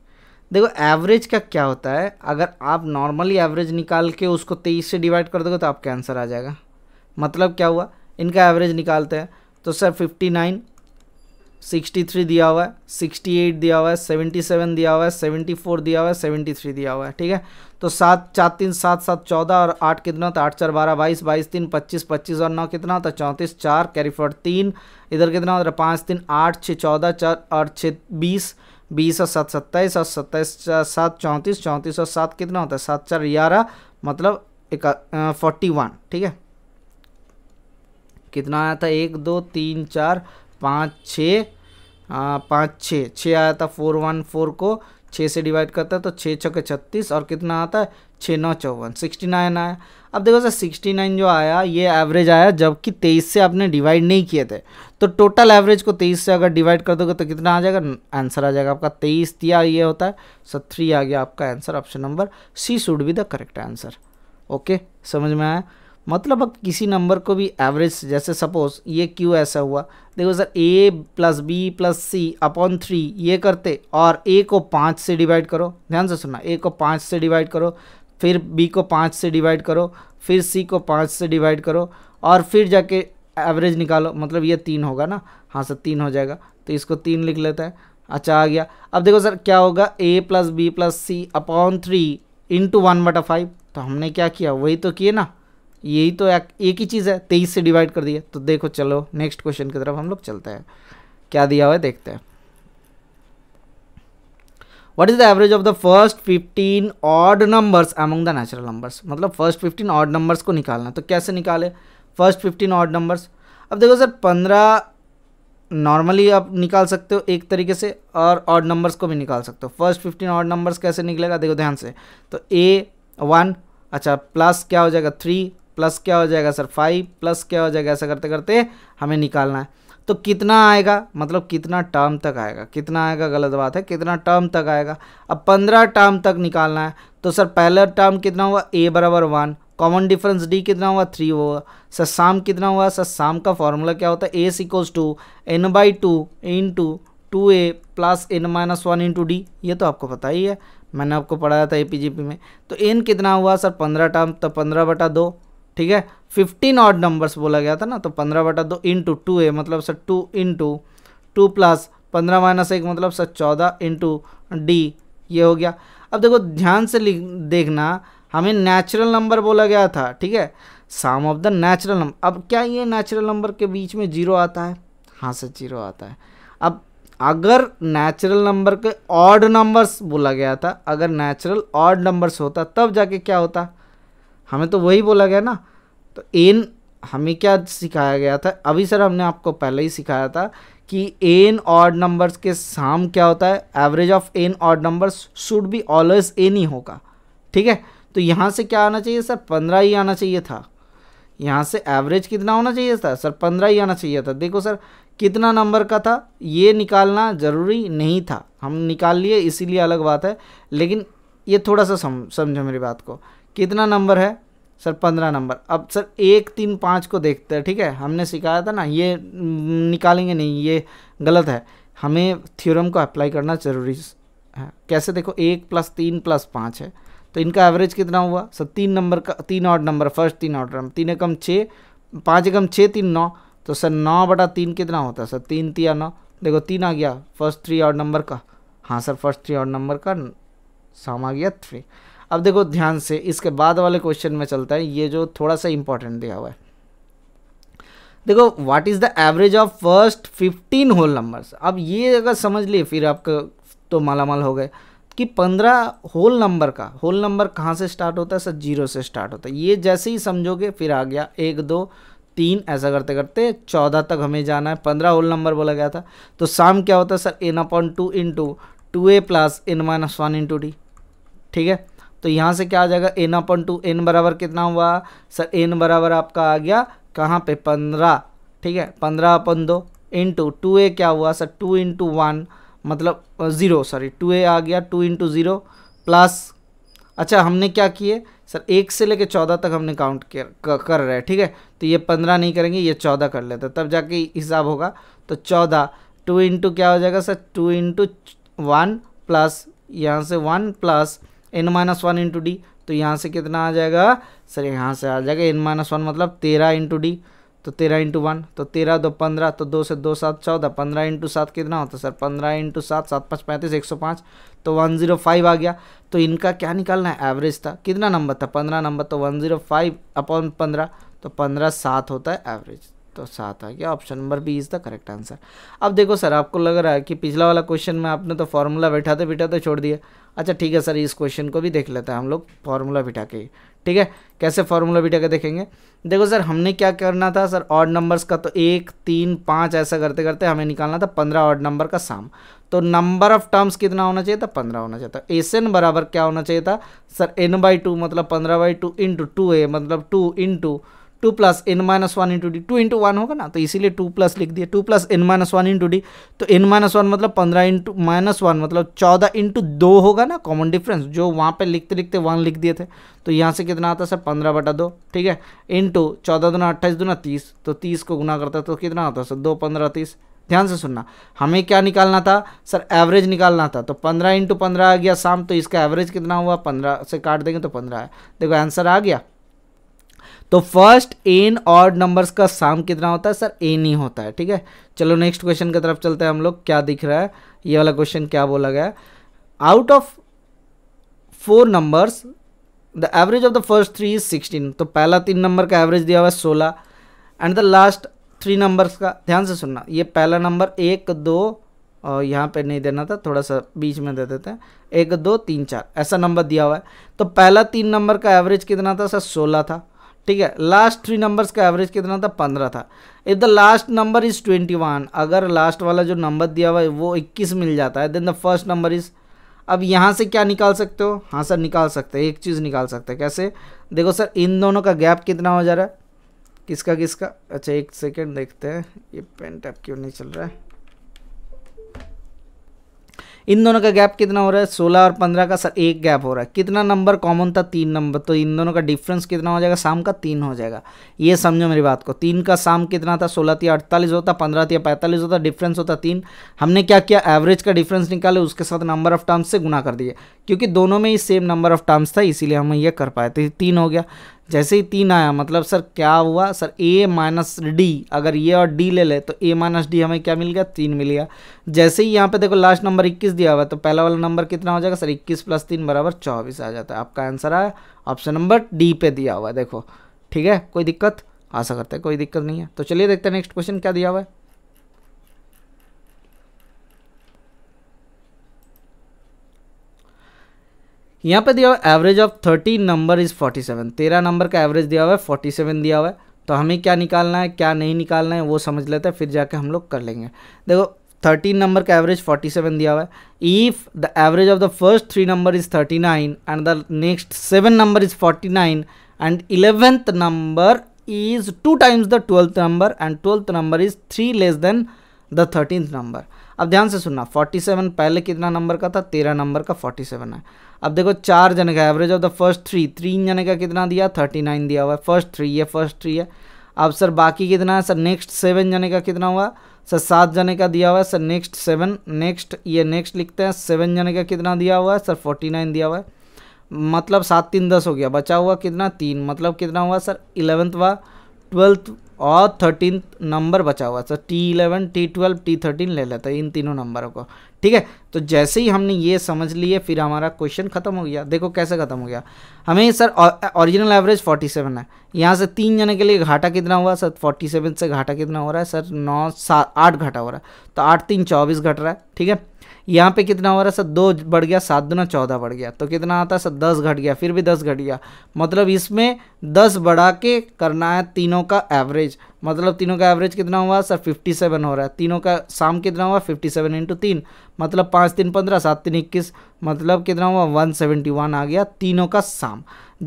देखो एवरेज का क्या होता है अगर आप नॉर्मली एवरेज निकाल के उसको 23 से डिवाइड कर दोगे तो आपका आंसर आ जाएगा मतलब क्या हुआ इनका एवरेज निकालते हैं तो सर 59 63 दिया हुआ है 68 दिया हुआ है 77 दिया हुआ है 74 दिया हुआ है 73 दिया हुआ है ठीक है तो सात चार तीन सात सात चौदह और आठ कितना होता है आठ चार बारह बाईस बाईस तीन पच्चीस पच्चीस और नौ कितना होता है चौंतीस चार कैरीफोर्ड तीन इधर कितना होता है पाँच तीन आठ छः चौदह चार और छः बीस बीस और सात सत्ताईस और सत्ताईस सात चौंतीस चौंतीस और सात कितना होता है सात चार ग्यारह मतलब एक फोर्टी वन ठीक है कितना आया था एक दो तीन चार पाँच छः हाँ, पाँच छः छः आया था फोर वन फोर को छः से डिवाइड करता है तो छः छः के छत्तीस और कितना आता है छः नौ चौवन सिक्सटी नाइन आया अब देखो सर सिक्सटी नाइन जो आया ये एवरेज आया जबकि तेईस से आपने डिवाइड नहीं किए थे तो टोटल एवरेज को तेईस से अगर डिवाइड कर दोगे तो कितना आ जाएगा आंसर आ जाएगा आपका तेईस दिया ये होता है सर थ्री आ गया आपका answer option number C should be the correct answer okay समझ में आया मतलब अब किसी नंबर को भी एवरेज जैसे सपोज ये क्यों ऐसा हुआ देखो sir A plus B plus C upon three ये करते और ए को पाँच से डिवाइड करो ध्यान से सुनना ए को पाँच से डिवाइड करो फिर बी को पाँच से डिवाइड करो फिर सी को पाँच से डिवाइड करो और फिर जाके एवरेज निकालो मतलब ये तीन होगा ना हाँ सर तीन हो जाएगा तो इसको तीन लिख लेता है अच्छा आ गया अब देखो सर क्या होगा A plus B plus C upon three into one बटा फाइव तो हमने क्या किया वही तो किए ना यही तो एक, एक ही चीज़ है तेईस से डिवाइड कर दिया तो देखो चलो नेक्स्ट क्वेश्चन की तरफ हम लोग चलते हैं क्या दिया हुआ है देखते हैं what is the average of the first fifteen odd numbers among the natural numbers मतलब फर्स्ट फिफ्टीन ऑड नंबर्स को निकालना तो कैसे निकाले फर्स्ट फिफ्टीन ऑड नंबर्स अब देखो सर पंद्रह नॉर्मली आप निकाल सकते हो एक तरीके से और ऑड नंबर्स को भी निकाल सकते हो फर्स्ट फिफ्टीन ऑड नंबर्स कैसे निकलेगा देखो ध्यान से तो ए वन अच्छा प्लस क्या हो जाएगा थ्री प्लस क्या हो जाएगा सर फाइव प्लस क्या हो जाएगा ऐसा करते करते हमें निकालना है तो कितना आएगा मतलब कितना टर्म तक आएगा कितना आएगा गलत बात है कितना टर्म तक आएगा अब पंद्रह टर्म तक निकालना है तो सर पहला टर्म कितना हुआ ए बराबर वन कॉमन डिफरेंस डी कितना हुआ थ्री हुआ सर शाम कितना हुआ सर शाम का फॉर्मूला क्या होता है S equals to n by two into two a plus n minus one into d ये तो आपको पता ही है मैंने आपको पढ़ाया था ए पी जी पी में तो एन कितना हुआ सर पंद्रह टर्म तो पंद्रह बटा दो ठीक है फिफ्टीन ऑड नंबर्स बोला गया था ना तो पंद्रह बटा दो इंटू टू है मतलब sir two into two plus पंद्रह माइनस एक मतलब सर चौदह इंटू डी ये हो गया अब देखो ध्यान से देखना हमें नेचुरल नंबर बोला गया था ठीक है sum of the natural number अब क्या ये नेचुरल नंबर के बीच में जीरो आता है हाँ सर जीरो आता है अब अगर नेचुरल नंबर के ऑड नंबर्स बोला गया था अगर नेचुरल ऑड नंबर्स होता तब जाके क्या होता हमें तो वही बोला गया ना तो एन हमें क्या सिखाया गया था अभी सर हमने आपको पहले ही सिखाया था कि एन ऑड नंबर्स के साम क्या होता है average of n odd numbers should be always n ही होगा ठीक है तो यहाँ से क्या आना चाहिए सर पंद्रह ही आना चाहिए था यहाँ से एवरेज कितना होना चाहिए था सर पंद्रह ही आना चाहिए था देखो सर कितना नंबर का था ये निकालना ज़रूरी नहीं था हम निकाल लिए इसीलिए अलग बात है लेकिन ये थोड़ा सा समझो मेरी बात को कितना नंबर है सर पंद्रह नंबर अब सर एक तीन पाँच को देखते हैं ठीक है हमने सिखाया था ना ये निकालेंगे नहीं ये गलत है हमें थ्योरम को अप्लाई करना जरूरी है कैसे देखो एक प्लस तीन प्लस पाँच है तो इनका एवरेज कितना हुआ सर तीन नंबर का तीन ऑड नंबर फर्स्ट तीन ऑड नंबर तीन एकम छः पाँच एकम छः तीन नौ तो सर नौ बटा तीन कितना होता है सर तीन तिया नौ देखो तीन आ गया फर्स्ट थ्री ऑड नंबर का हाँ sir first three odd number का सम आ गया थ्री अब देखो ध्यान से इसके बाद वाले क्वेश्चन में चलता है ये जो थोड़ा सा इंपॉर्टेंट दिया हुआ है देखो what is the average of first fifteen whole numbers अब ये अगर समझ लिए फिर आपको तो माला माल हो गए कि पंद्रह होल नंबर का होल नंबर कहाँ से स्टार्ट होता है सर जीरो से स्टार्ट होता है ये जैसे ही समझोगे फिर आ गया एक दो तीन ऐसा करते करते चौदह तक हमें जाना है पंद्रह होल नंबर बोला गया था तो शाम क्या होता है sir n upon two into two a plus n minus one into d ठीक है तो यहाँ से क्या आ जाएगा एन अपन टू एन बराबर कितना हुआ सर एन बराबर आपका आ गया कहाँ पे पंद्रह ठीक है पंद्रह अपन दो इंटू टू ए क्या हुआ सर टू इंटू वन मतलब ज़ीरो सॉरी टू ए आ गया टू इंटू ज़ीरो प्लस अच्छा हमने क्या किए सर एक से लेके चौदह तक हमने काउंट कर, कर रहे हैं ठीक है तो ये पंद्रह नहीं करेंगे ये चौदह कर लेते तब जाके हिसाब होगा तो चौदह टू इंटू क्या हो जाएगा sir two into one plus यहाँ से one plus n minus one into d तो यहाँ से कितना आ जाएगा सर यहाँ से आ जाएगा एन माइनस वन मतलब तेरह इंटू डी तो तेरह इंटू वन तो तेरह दो पंद्रह तो दो से दो सात चौदह पंद्रह इंटू सात कितना होता है सर पंद्रह इंटू सात सात पाँच पैंतीस एक सौ पाँच तो वन जीरो फाइव आ गया तो इनका क्या निकालना है एवरेज था कितना नंबर था पंद्रह नंबर तो वन जीरो फाइव अपॉन पंद्रह तो पंद्रह सात होता है एवरेज तो सात आ गया option number B is the correct answer अब देखो सर आपको लग रहा है कि पिछला वाला क्वेश्चन में आपने तो फॉर्मूला बैठाते बैठाते छोड़ दिया अच्छा ठीक है सर इस क्वेश्चन को भी देख लेते हैं हम लोग फार्मूला बिठा के ठीक है कैसे फार्मूला बिठा के देखेंगे देखो सर हमने क्या करना था सर ऑड नंबर्स का तो एक तीन पाँच ऐसा करते करते हमें निकालना था पंद्रह ऑड नंबर का साम तो नंबर ऑफ टर्म्स कितना होना चाहिए था पंद्रह होना चाहिए था एस एन बराबर क्या होना चाहिए था सर एन बाई टू मतलब पंद्रह by two into two a मतलब two into two plus n minus one into d two into one होगा ना तो इसीलिए टू प्लस लिख दिया two plus n minus one into d तो एन माइनस वन मतलब पंद्रह इंटू माइनस वन मतलब चौदह इंटू दो होगा ना कॉमन डिफरेंस जो वहाँ पे लिखते लिखते वन लिख दिए थे तो यहाँ से कितना आता सर पंद्रह बटा दो ठीक है इंटू चौदह ना अट्ठाईस ना तीस तो तीस को गुना करता है तो कितना आता है सर दो पंद्रह तीस ध्यान से सुनना हमें क्या निकालना था सर एवरेज निकालना था तो पंद्रह इंटू पंद्रह आ गया शाम तो इसका एवरेज कितना हुआ पंद्रह से काट देंगे तो पंद्रह है देखो आंसर आ गया तो फर्स्ट एन और नंबर्स का साम कितना होता है सर एन ही होता है ठीक है चलो नेक्स्ट क्वेश्चन की तरफ चलते हैं हम लोग क्या दिख रहा है ये वाला क्वेश्चन क्या बोला गया out of four numbers the average of the first three is sixteen तो पहला तीन नंबर का एवरेज दिया हुआ है सोलह and the last three numbers का ध्यान से सुनना ये पहला नंबर एक दो और यहाँ पे नहीं देना था थोड़ा सा बीच में दे देते हैं एक दो तीन चार ऐसा नंबर दिया हुआ है तो पहला तीन नंबर का एवरेज कितना था सर सोलह था ठीक है लास्ट थ्री नंबर्स का एवरेज कितना था पंद्रह था if the last number is twenty one अगर लास्ट वाला जो नंबर दिया हुआ है वो इक्कीस मिल जाता है then the first number is अब यहाँ से क्या निकाल सकते हो हाँ सर निकाल सकते हैं एक चीज़ निकाल सकते हैं कैसे देखो सर इन दोनों का गैप कितना हो जा रहा है किसका किसका अच्छा एक सेकेंड देखते हैं ये पेन टैप क्यों नहीं चल रहा है इन दोनों का गैप कितना हो रहा है सोलह और पंद्रह का सर एक गैप हो रहा है कितना नंबर कॉमन था तीन नंबर तो इन दोनों का डिफरेंस कितना हो जाएगा शाम का तीन हो जाएगा ये समझो मेरी बात को तीन का शाम कितना था सोलह या अड़तालीस होता पंद्रह या पैंतालीस होता डिफरेंस होता तीन हमने क्या किया एवरेज का डिफरेंस निकाले उसके साथ नंबर ऑफ टर्म्स से गुना कर दिए क्योंकि दोनों में ही सेम नंबर ऑफ टर्म्स था इसीलिए हम ये कर पाए थे तो तीन हो गया जैसे ही तीन आया मतलब सर क्या हुआ सर ए माइनस डी अगर ये और डी ले ले तो ए माइनस डी हमें क्या मिल गया तीन मिल गया जैसे ही यहाँ पे देखो लास्ट नंबर इक्कीस दिया हुआ है तो पहला वाला नंबर कितना हो जाएगा सर इक्कीस प्लस तीन बराबर चौबीस आ जाता है आपका आंसर आया ऑप्शन नंबर डी पे दिया हुआ है देखो ठीक है कोई दिक्कत आशा करते हैं कोई दिक्कत नहीं है तो चलिए देखते हैं नेक्स्ट क्वेश्चन क्या दिया हुआ है यहाँ पे दिया हुआ average of thirty number is forty seven तेरह नंबर का एवरेज दिया हुआ है फोर्टी सेवन दिया हुआ है तो हमें क्या निकालना है क्या नहीं निकालना है वो समझ लेते हैं फिर जाके हम लोग कर लेंगे देखो थर्टीन नंबर का एवरेज फोर्टी सेवन दिया हुआ है if the average of the first three number is thirty nine and the next seven number is forty nine and eleventh number is two times the twelfth number and twelfth number is three less than the thirteen number अब ध्यान से सुनना forty seven पहले कितना number का था तेरह number का फोर्टी सेवन है अब देखो चार जने का average of the first three तीन जने का कितना दिया थर्टी नाइन दिया हुआ है फर्स्ट थ्री है फर्स्ट थ्री है अब सर बाकी कितना है सर नेक्स्ट सेवन जने का कितना हुआ सर सात जने का दिया हुआ है सर नेक्स्ट सेवन नेक्स्ट ये नेक्स्ट लिखते हैं सेवन जने का कितना दिया हुआ है सर फोर्टी नाइन दिया हुआ है मतलब सात तीन दस हो गया बचा हुआ कितना तीन मतलब कितना हुआ सर इलेवंथ हुआ ट्वेल्थ और थर्टीन नंबर बचा हुआ था T eleven T twelve T thirteen ले लेते हैं इन तीनों नंबरों को ठीक है तो जैसे ही हमने ये समझ लिए फिर हमारा क्वेश्चन खत्म हो गया देखो कैसे खत्म हो गया हमें sir original average forty seven है यहाँ से तीन जने के लिए घाटा कितना हुआ सर फोर्टी सेवन से घाटा कितना हो रहा है सर नौ सात आठ घाटा हो रहा है तो आठ तीन चौबीस घट रहा है ठीक है यहाँ पे कितना हो रहा है सर दो बढ़ गया सात दुना चौदह बढ़ गया तो कितना आता है सर दस घट गया फिर भी दस घट गया मतलब इसमें दस बढ़ा के करना है तीनों का एवरेज मतलब तीनों का एवरेज कितना हुआ सर फिफ्टी सेवन हो रहा है तीनों का शाम कितना हुआ फिफ्टी सेवन इंटू तीन मतलब पाँच तीन पंद्रह सात तीन इक्कीस मतलब कितना हुआ वन सेवेंटी वन आ गया तीनों का शाम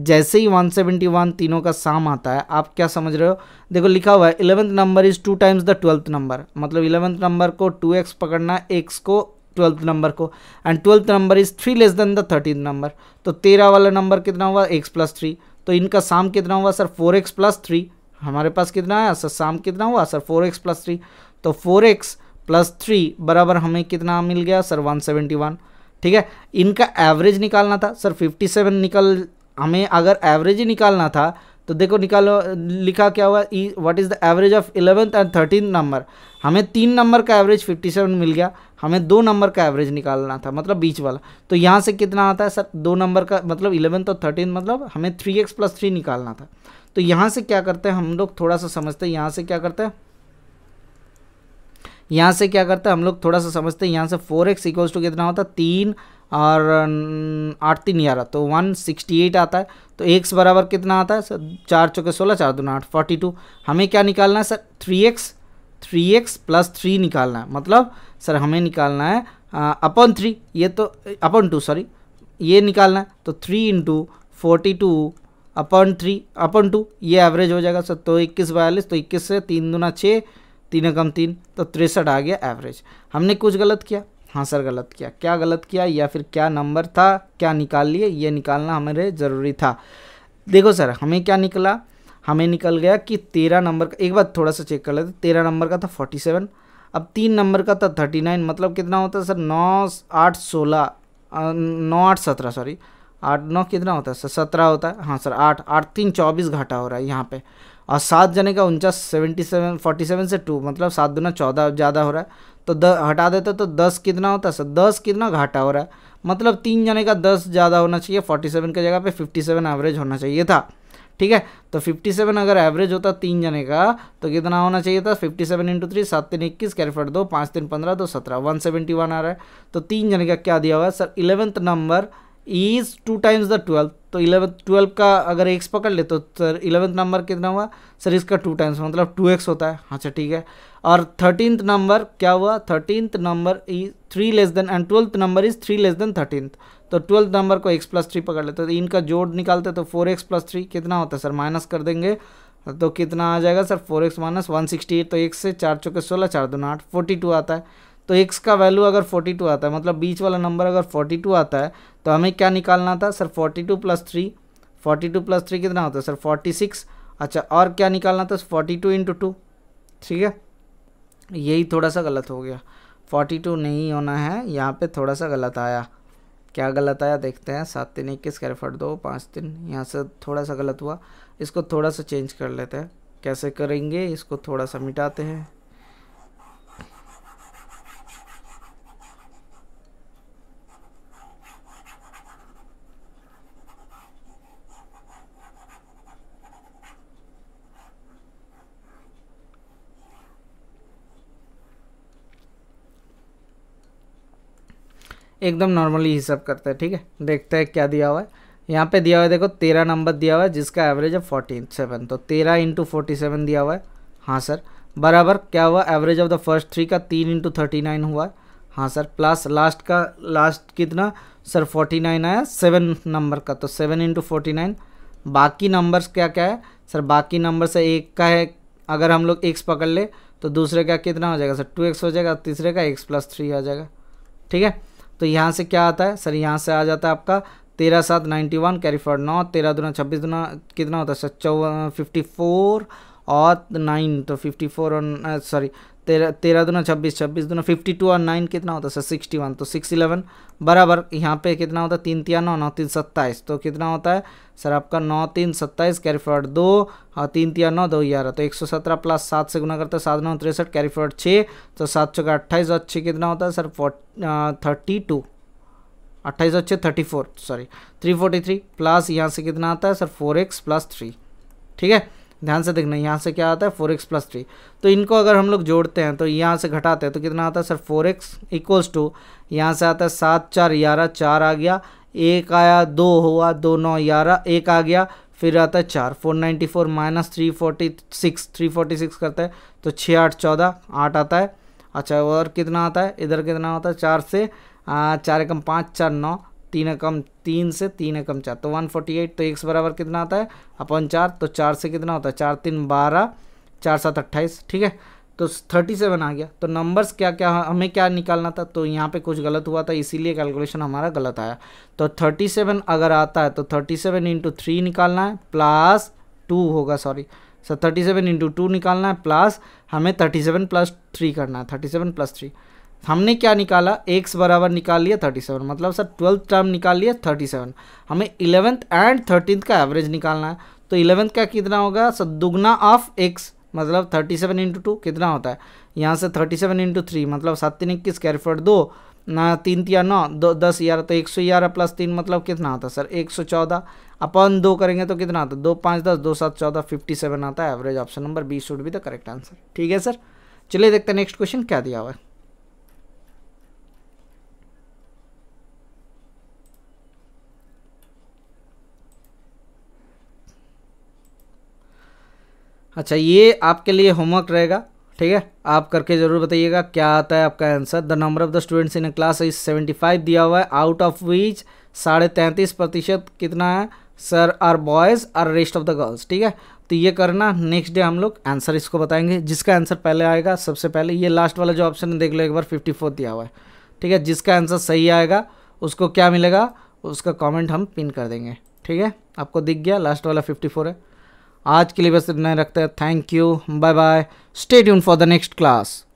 जैसे ही वन सेवेंटी वन तीनों का शाम आता है आप क्या समझ रहे हो देखो लिखा हुआ है eleventh number is two times the twelfth number मतलब इलेवंथ नंबर को टू एक्स पकड़ना एक्स को ट्वेल्थ नंबर को and twelfth number is three less than the thirteen number तो तेरह वाला नंबर कितना हुआ एक्स प्लस थ्री तो इनका साम कितना हुआ sir four x plus three हमारे पास कितना है सर साम कितना हुआ sir four x plus three तो फोर एक्स प्लस थ्री बराबर हमें कितना मिल गया सर वन सेवेंटी वन ठीक है इनका एवरेज निकालना था सर फिफ्टी सेवन निकल हमें अगर एवरेज ही निकालना था तो देखो निकालो लिखा क्या हुआ ई what is the average of eleventh and thirteen number हमें तीन नंबर का एवरेज फिफ्टी सेवन मिल गया हमें दो नंबर का एवरेज निकालना था मतलब बीच वाला तो यहाँ से कितना आता है सर दो नंबर का मतलब इलेवेंथ और थर्टीन मतलब हमें थ्री एक्स प्लस थ्री निकालना था तो यहाँ से क्या करते हैं हम लोग थोड़ा सा समझते हैं यहाँ से क्या करते हैं यहाँ से क्या करते हैं हम लोग थोड़ा सा समझते हैं यहाँ से फोर एक्स इक्वल्स टू कितना होता है तीन और आठ तीन ग्यारह तो वन सिक्सटी एट आता है तो एक्स बराबर कितना आता है सर चार चौके सोलह चार दूना आठ फोर्टी टू हमें क्या निकालना है sir three x three x plus three निकालना है मतलब सर हमें निकालना है अपॉन थ्री ये तो अपॉन टू सॉरी ये निकालना है तो three into forty two upon three upon two ये एवरेज हो जाएगा सर तो इक्कीस बयालीस तो इक्कीस से तीन दूना छः तीन कम तीन तो तिरसठ आ गया एवरेज हमने कुछ गलत किया हाँ सर गलत किया क्या गलत किया या फिर क्या नंबर था क्या निकाल लिए ये निकालना हमारे ज़रूरी था देखो सर हमें क्या निकला हमें निकल गया कि तेरह नंबर का एक बार थोड़ा सा चेक कर लेते तेरह नंबर का था फोर्टी सेवन अब तीन नंबर का था थर्टी नाइन मतलब कितना होता है सर नौ आठ सोलह नौ आठ सत्रह सॉरी आठ नौ कितना होता है सर सत्रह होता है हाँ सर आठ आठ तीन चौबीस घाटा हो रहा है यहाँ पे और सात जने का उनचास सेवेंटी सेवन फोर्टी सेवन से टू मतलब सात दुना चौदह ज़्यादा हो रहा है तो द हटा देते तो दस कितना होता सर दस कितना घाटा हो रहा है मतलब तीन जने का दस ज़्यादा होना चाहिए फोर्टी सेवन की जगह पे फिफ्टी सेवन एवरेज होना चाहिए था ठीक है तो फिफ्टी सेवन अगर एवरेज होता तीन जने का तो कितना होना चाहिए था फिफ्टी सेवन इंटू थ्री सात तीन इक्कीस कैलफेट दो पाँच तीन पंद्रह दो सत्रह वन सेवेंटी वन आ रहा है तो तीन जने का क्या दिया हुआ है sir eleventh number is two times the twelfth तो इलेवन ट्वेल्व का अगर एक्स पकड़ ले तो सर इलेवंथ नंबर कितना हुआ सर इसका टू टाइम्स मतलब टू एक्स होता है अच्छा ठीक है और थर्टींथ नंबर क्या हुआ thirteenth number is three less than and twelfth number is three less than thirteenth तो ट्वेल्थ नंबर को एक्स प्लस थ्री पकड़ लेते तो इनका जोड़ निकालते तो फोर एक्स प्लस थ्री कितना होता है सर माइनस कर देंगे तो कितना आ जाएगा sir four x minus one sixty eight तो एक से चार चौके सोलह चार दो आठ फोर्टी टू आता है तो एक्स का वैल्यू अगर 42 आता है मतलब बीच वाला नंबर अगर 42 आता है तो हमें क्या निकालना था sir 42 two plus three forty two plus three कितना होता है सर 46 अच्छा और क्या निकालना था फोर्टी टू इंटू टू ठीक है यही थोड़ा सा गलत हो गया फोर्टी टू नहीं होना है यहाँ पे थोड़ा सा गलत आया क्या गलत आया देखते हैं सात तीन इक्कीस कैरे फट दो पाँच तीन यहाँ से थोड़ा सा गलत हुआ इसको थोड़ा सा चेंज कर लेते हैं कैसे करेंगे इसको थोड़ा सा मिटाते हैं एकदम नॉर्मली हिसाब करता है ठीक है देखते हैं क्या दिया हुआ है यहाँ पे दिया हुआ है देखो तेरह नंबर दिया हुआ है जिसका एवरेज है फोर्टी सेवन तो तेरह इंटू फोर्टी सेवन दिया हुआ है हाँ सर बराबर क्या हुआ average of the first three का तीन इंटू थर्टी नाइन हुआ है हाँ सर प्लस लास्ट का लास्ट कितना सर फोर्टी नाइन आया सेवन नंबर का तो सेवन इंटू फोर्टी नाइन बाकी नंबर्स क्या क्या है सर बाकी नंबर से एक का है अगर हम लोग एक्स पकड़ ले तो दूसरे का कितना हो जाएगा सर टू एक्स हो जाएगा तीसरे का एक्स प्लस थ्री आ जाएगा ठीक है तो यहाँ से क्या आता है सर यहाँ से आ जाता है आपका तेरह सात नाइन्टी वन कैरी फॉर नौ तेरह दुना छब्बीस दुना कितना होता है सर चौवन फिफ्टी फोर और नाइन तो फिफ्टी फोर और सॉरी तेरह तेरह दोनों छब्बीस छब्बीस दोनों फिफ्टी टू और नाइन कितना होता है सर सिक्सटी वन तो सिक्स इलेवन बराबर यहाँ पे कितना होता है तीन तिया नौ नौ तीन सत्ताईस तो कितना होता है सर आपका नौ तीन सत्ताईस कैरी फॉर्ड दो और तीन तिया नौ दो ग्यारह तो एक सौ सत्रह प्लस सात से गुना करता है सात नौ तिरसठ कैरी फॉर्ड छः तो सात सौ का अट्ठाईस और छः कितना होता है सर थर्टी टू अट्ठाईस और छः thirty four sorry three forty three plus यहाँ से कितना आता है sir four x plus three ठीक है ध्यान से देखना यहाँ से क्या आता है फोर एक्स प्लस थ्री तो इनको अगर हम लोग जोड़ते हैं तो यहाँ से घटाते हैं तो कितना आता है sir four x equals to यहाँ से आता है सात चार ग्यारह चार आ गया एक आया दो हुआ दो नौ ग्यारह एक आ गया फिर आता है चार four ninety four minus three forty six three forty six करते हैं तो छः आठ चौदह आठ आता है अच्छा और कितना आता है इधर कितना आता है चार से आ, चार एकम पाँच चार नौ तीन एकम तीन से तीन एकम चार तो वन फोर्टी एट तो एक बराबर कितना आता है अपन चार तो चार से कितना होता है चार तीन बारह चार सात अट्ठाईस ठीक है तो थर्टी सेवन आ गया तो नंबर्स क्या क्या हमें क्या निकालना था तो यहाँ पे कुछ गलत हुआ था इसीलिए कैलकुलेशन हमारा गलत आया तो थर्टी सेवन अगर आता है तो थर्टी सेवन इंटू थ्री निकालना है प्लस टू होगा sorry sir thirty seven into two निकालना है प्लस हमें थर्टी सेवन प्लस थ्री करना है थर्टी सेवन प्लस थ्री हमने क्या निकाला एक्स बराबर निकाल लिया थर्टी सेवन मतलब सर ट्वेल्थ टर्म निकाल लिया थर्टी सेवन हमें इलेवेंथ एंड थर्टीन का एवरेज निकालना है तो इलेवेंथ का कितना होगा सर दुगना ऑफ एक्स मतलब थर्टी सेवन इंटू टू कितना होता है यहाँ से थर्टी सेवन इंटू थ्री मतलब सात तीन इक्कीस कैरीफर्ड दो ना तीन या नौ दो दस ग्यारह तो एक सौ ग्यारह प्लस तीन मतलब कितना आता है सर एक सौ चौदह अपन दो करेंगे तो कितना आता है दो पाँच दस दो सात चौदह फिफ्टी सेवन आता है average option number B should be the correct answer ठीक है सर चलिए देखते हैं नेक्स्ट क्वेश्चन क्या दिया हुआ है अच्छा ये आपके लिए होमवर्क रहेगा ठीक है आप करके जरूर बताइएगा क्या आता है आपका answer the number of the students in class is seventy five दिया हुआ है आउट ऑफ विच साढ़े तैंतीस प्रतिशत कितना है sir are boys are rest of the girls ठीक है तो ये करना नेक्स्ट डे हम लोग आंसर इसको बताएंगे जिसका आंसर पहले आएगा सबसे पहले ये लास्ट वाला जो ऑप्शन देख लो एक बार फिफ्टी फोर दिया हुआ है ठीक है जिसका आंसर सही आएगा उसको क्या मिलेगा उसका कॉमेंट हम पिन कर देंगे ठीक है आपको दिख गया लास्ट वाला फिफ्टी फोर है आज के लिए बस इतना रखते हैं thank you bye bye stay tune for the next class